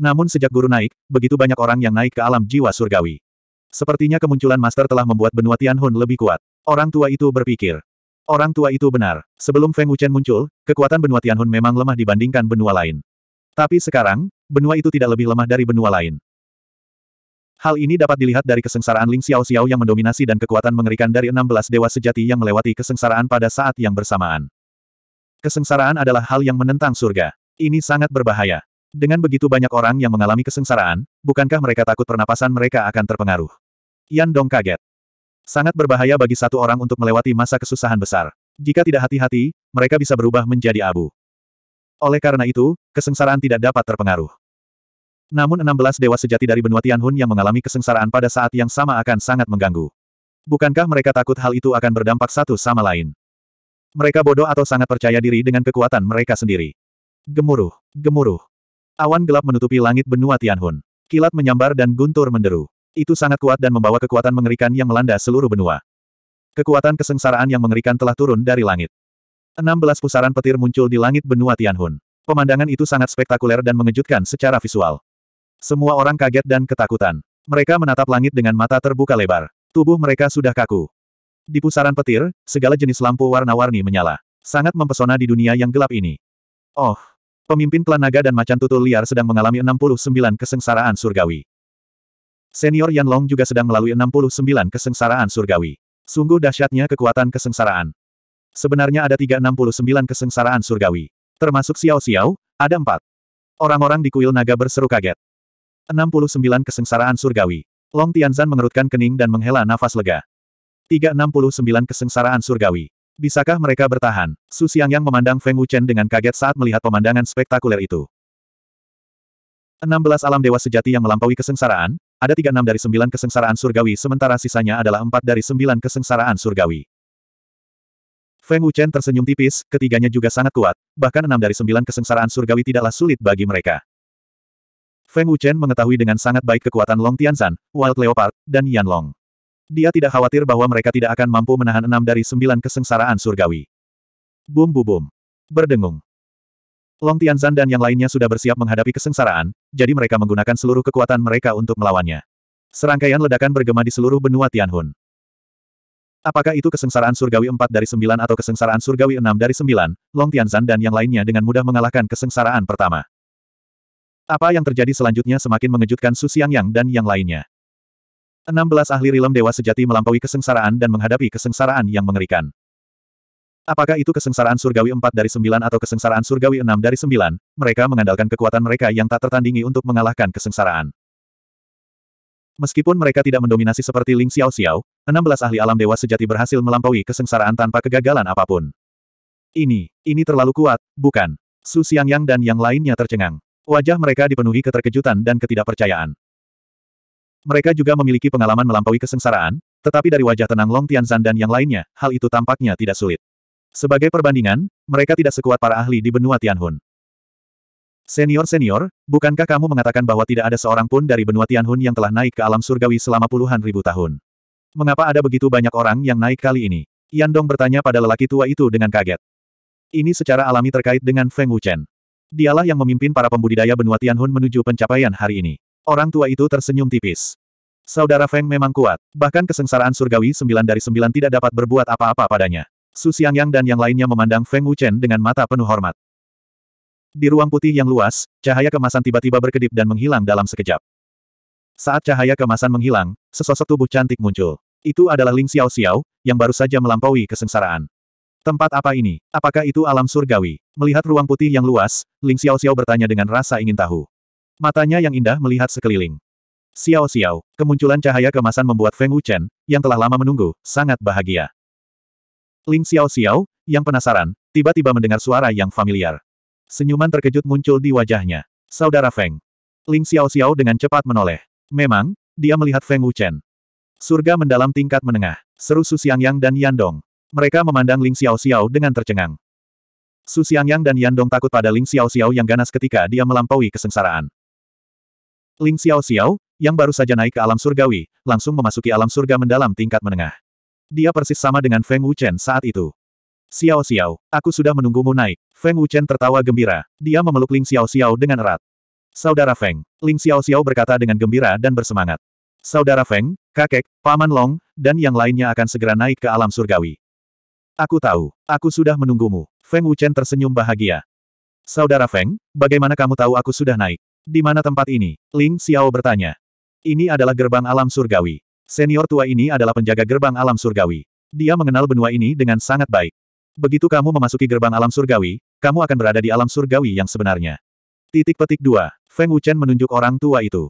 Namun sejak guru naik, begitu banyak orang yang naik ke alam jiwa surgawi. Sepertinya kemunculan Master telah membuat benua Tianhun lebih kuat. Orang tua itu berpikir. Orang tua itu benar. Sebelum Feng Wuchen muncul, kekuatan benua Tianhun memang lemah dibandingkan benua lain. Tapi sekarang, benua itu tidak lebih lemah dari benua lain. Hal ini dapat dilihat dari kesengsaraan Ling Xiao Xiao yang mendominasi dan kekuatan mengerikan dari 16 dewa sejati yang melewati kesengsaraan pada saat yang bersamaan. Kesengsaraan adalah hal yang menentang surga. Ini sangat berbahaya. Dengan begitu banyak orang yang mengalami kesengsaraan, bukankah mereka takut pernapasan mereka akan terpengaruh? Yan Dong kaget. Sangat berbahaya bagi satu orang untuk melewati masa kesusahan besar. Jika tidak hati-hati, mereka bisa berubah menjadi abu. Oleh karena itu, kesengsaraan tidak dapat terpengaruh. Namun 16 dewa sejati dari benua Tianhun yang mengalami kesengsaraan pada saat yang sama akan sangat mengganggu. Bukankah mereka takut hal itu akan berdampak satu sama lain? Mereka bodoh atau sangat percaya diri dengan kekuatan mereka sendiri. Gemuruh, gemuruh. Awan gelap menutupi langit benua Tianhun. Kilat menyambar dan guntur menderu. Itu sangat kuat dan membawa kekuatan mengerikan yang melanda seluruh benua. Kekuatan kesengsaraan yang mengerikan telah turun dari langit. 16 pusaran petir muncul di langit benua Tianhun. Pemandangan itu sangat spektakuler dan mengejutkan secara visual. Semua orang kaget dan ketakutan. Mereka menatap langit dengan mata terbuka lebar. Tubuh mereka sudah kaku. Di pusaran petir, segala jenis lampu warna-warni menyala. Sangat mempesona di dunia yang gelap ini. Oh, pemimpin klan naga dan macan tutul liar sedang mengalami 69 kesengsaraan surgawi. Senior Yan Long juga sedang melalui 69 kesengsaraan surgawi. Sungguh dahsyatnya kekuatan kesengsaraan. Sebenarnya ada 369 kesengsaraan surgawi. Termasuk Xiao Xiao, ada empat. Orang-orang di kuil naga berseru kaget. 69 kesengsaraan surgawi. Long Tianzan mengerutkan kening dan menghela nafas lega. 369 kesengsaraan surgawi. Bisakah mereka bertahan? Su yang memandang Feng Wuchen dengan kaget saat melihat pemandangan spektakuler itu. 16 alam dewa sejati yang melampaui kesengsaraan, ada tiga enam dari sembilan kesengsaraan surgawi sementara sisanya adalah empat dari sembilan kesengsaraan surgawi. Feng Wuchen tersenyum tipis, ketiganya juga sangat kuat, bahkan enam dari sembilan kesengsaraan surgawi tidaklah sulit bagi mereka. Feng Wuchen mengetahui dengan sangat baik kekuatan Long Tianzan, Wild Leopard, dan Yan Long. Dia tidak khawatir bahwa mereka tidak akan mampu menahan enam dari sembilan kesengsaraan surgawi. Bum bu bum. Berdengung. Long Tianzan dan yang lainnya sudah bersiap menghadapi kesengsaraan, jadi mereka menggunakan seluruh kekuatan mereka untuk melawannya. Serangkaian ledakan bergema di seluruh benua Tianhun. Apakah itu kesengsaraan surgawi 4 dari 9 atau kesengsaraan surgawi 6 dari 9, Long Tianzan dan yang lainnya dengan mudah mengalahkan kesengsaraan pertama. Apa yang terjadi selanjutnya semakin mengejutkan Su Xiang Yang dan yang lainnya. 16 ahli rilem dewa sejati melampaui kesengsaraan dan menghadapi kesengsaraan yang mengerikan. Apakah itu kesengsaraan surgawi 4 dari 9 atau kesengsaraan surgawi 6 dari 9, mereka mengandalkan kekuatan mereka yang tak tertandingi untuk mengalahkan kesengsaraan. Meskipun mereka tidak mendominasi seperti Ling Xiao Xiao, 16 ahli alam dewa sejati berhasil melampaui kesengsaraan tanpa kegagalan apapun. Ini, ini terlalu kuat, bukan? Su Yang dan yang lainnya tercengang. Wajah mereka dipenuhi keterkejutan dan ketidakpercayaan. Mereka juga memiliki pengalaman melampaui kesengsaraan, tetapi dari wajah tenang Long Tianzan dan yang lainnya, hal itu tampaknya tidak sulit. Sebagai perbandingan, mereka tidak sekuat para ahli di benua Tianhun. Senior-senior, bukankah kamu mengatakan bahwa tidak ada seorang pun dari benua Tianhun yang telah naik ke alam surgawi selama puluhan ribu tahun? Mengapa ada begitu banyak orang yang naik kali ini? Yan Dong bertanya pada lelaki tua itu dengan kaget. Ini secara alami terkait dengan Feng Wuchen. Dialah yang memimpin para pembudidaya benua Tianhun menuju pencapaian hari ini. Orang tua itu tersenyum tipis. Saudara Feng memang kuat, bahkan kesengsaraan surgawi sembilan dari sembilan tidak dapat berbuat apa-apa padanya. Su Xiangyang dan yang lainnya memandang Feng Wuchen dengan mata penuh hormat. Di ruang putih yang luas, cahaya kemasan tiba-tiba berkedip dan menghilang dalam sekejap. Saat cahaya kemasan menghilang, sesosok tubuh cantik muncul. Itu adalah Ling Xiao Xiao, yang baru saja melampaui kesengsaraan. Tempat apa ini? Apakah itu alam surgawi? Melihat ruang putih yang luas, Ling Xiao Xiao bertanya dengan rasa ingin tahu. Matanya yang indah melihat sekeliling. Xiao Xiao, kemunculan cahaya kemasan membuat Feng Wuchen, yang telah lama menunggu, sangat bahagia. Ling Xiao Xiao, yang penasaran, tiba-tiba mendengar suara yang familiar. Senyuman terkejut muncul di wajahnya. Saudara Feng. Ling Xiao Xiao dengan cepat menoleh. Memang, dia melihat Feng Wuchen. Surga mendalam tingkat menengah. Seru Su Yang dan Yandong. Mereka memandang Ling Xiao Xiao dengan tercengang. Su Yang dan Yandong takut pada Ling Xiao Xiao yang ganas ketika dia melampaui kesengsaraan. Ling Xiao Xiao, yang baru saja naik ke alam surgawi, langsung memasuki alam surga mendalam tingkat menengah. Dia persis sama dengan Feng Wuchen saat itu. Xiao Xiao, aku sudah menunggumu naik. Feng Wuchen tertawa gembira. Dia memeluk Ling Xiao Xiao dengan erat. Saudara Feng, Ling Xiao Xiao berkata dengan gembira dan bersemangat. Saudara Feng, kakek, paman Long, dan yang lainnya akan segera naik ke alam surgawi. Aku tahu, aku sudah menunggumu. Feng Wuchen tersenyum bahagia. Saudara Feng, bagaimana kamu tahu aku sudah naik? Di mana tempat ini? Ling Xiao bertanya. Ini adalah gerbang alam surgawi. Senior tua ini adalah penjaga gerbang alam surgawi. Dia mengenal benua ini dengan sangat baik. Begitu kamu memasuki gerbang alam surgawi, kamu akan berada di alam surgawi yang sebenarnya. Titik petik 2. Feng Wuchen menunjuk orang tua itu.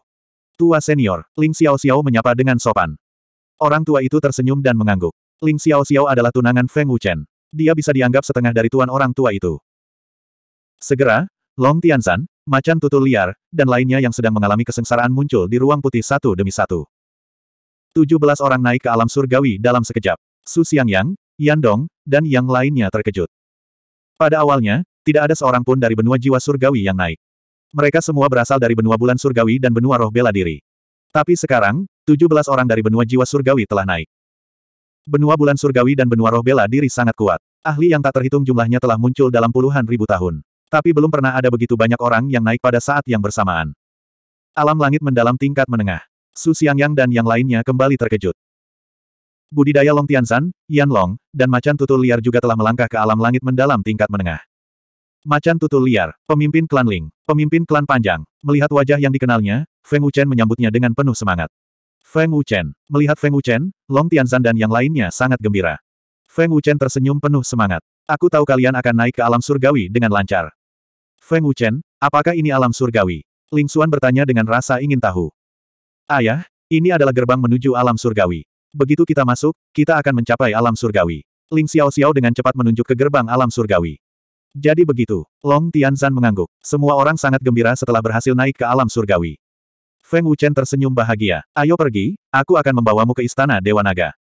Tua senior, Ling Xiao Xiao menyapa dengan sopan. Orang tua itu tersenyum dan mengangguk. Ling Xiao Xiao adalah tunangan Feng Wuchen. Dia bisa dianggap setengah dari tuan orang tua itu. Segera, Long Tianzan, macan tutul liar, dan lainnya yang sedang mengalami kesengsaraan muncul di ruang putih satu demi satu. 17 orang naik ke alam surgawi dalam sekejap. Su Yang, Yan Dong, dan yang lainnya terkejut. Pada awalnya, tidak ada seorang pun dari benua jiwa surgawi yang naik. Mereka semua berasal dari benua bulan surgawi dan benua roh bela diri. Tapi sekarang, 17 orang dari benua jiwa surgawi telah naik. Benua bulan surgawi dan benua roh bela diri sangat kuat. Ahli yang tak terhitung jumlahnya telah muncul dalam puluhan ribu tahun. Tapi belum pernah ada begitu banyak orang yang naik pada saat yang bersamaan. Alam langit mendalam tingkat menengah. Su Xiangyang dan yang lainnya kembali terkejut. Budidaya Long Tianzan, Yan Long, dan macan tutul liar juga telah melangkah ke alam langit mendalam tingkat menengah. Macan tutul liar, pemimpin klan Ling, pemimpin klan Panjang, melihat wajah yang dikenalnya, Feng Wuchen menyambutnya dengan penuh semangat. Feng Wuchen, melihat Feng Wuchen, Long Tianzan dan yang lainnya sangat gembira. Feng Wuchen tersenyum penuh semangat. Aku tahu kalian akan naik ke alam surgawi dengan lancar. Feng Wuchen, apakah ini alam surgawi? Ling Xuan bertanya dengan rasa ingin tahu. Ayah, ini adalah gerbang menuju alam surgawi. Begitu kita masuk, kita akan mencapai alam surgawi. Ling Xiao Xiao dengan cepat menunjuk ke gerbang alam surgawi. Jadi begitu, Long Tianzan mengangguk. Semua orang sangat gembira setelah berhasil naik ke alam surgawi. Feng Wuchen tersenyum bahagia. Ayo pergi, aku akan membawamu ke istana Dewa Naga.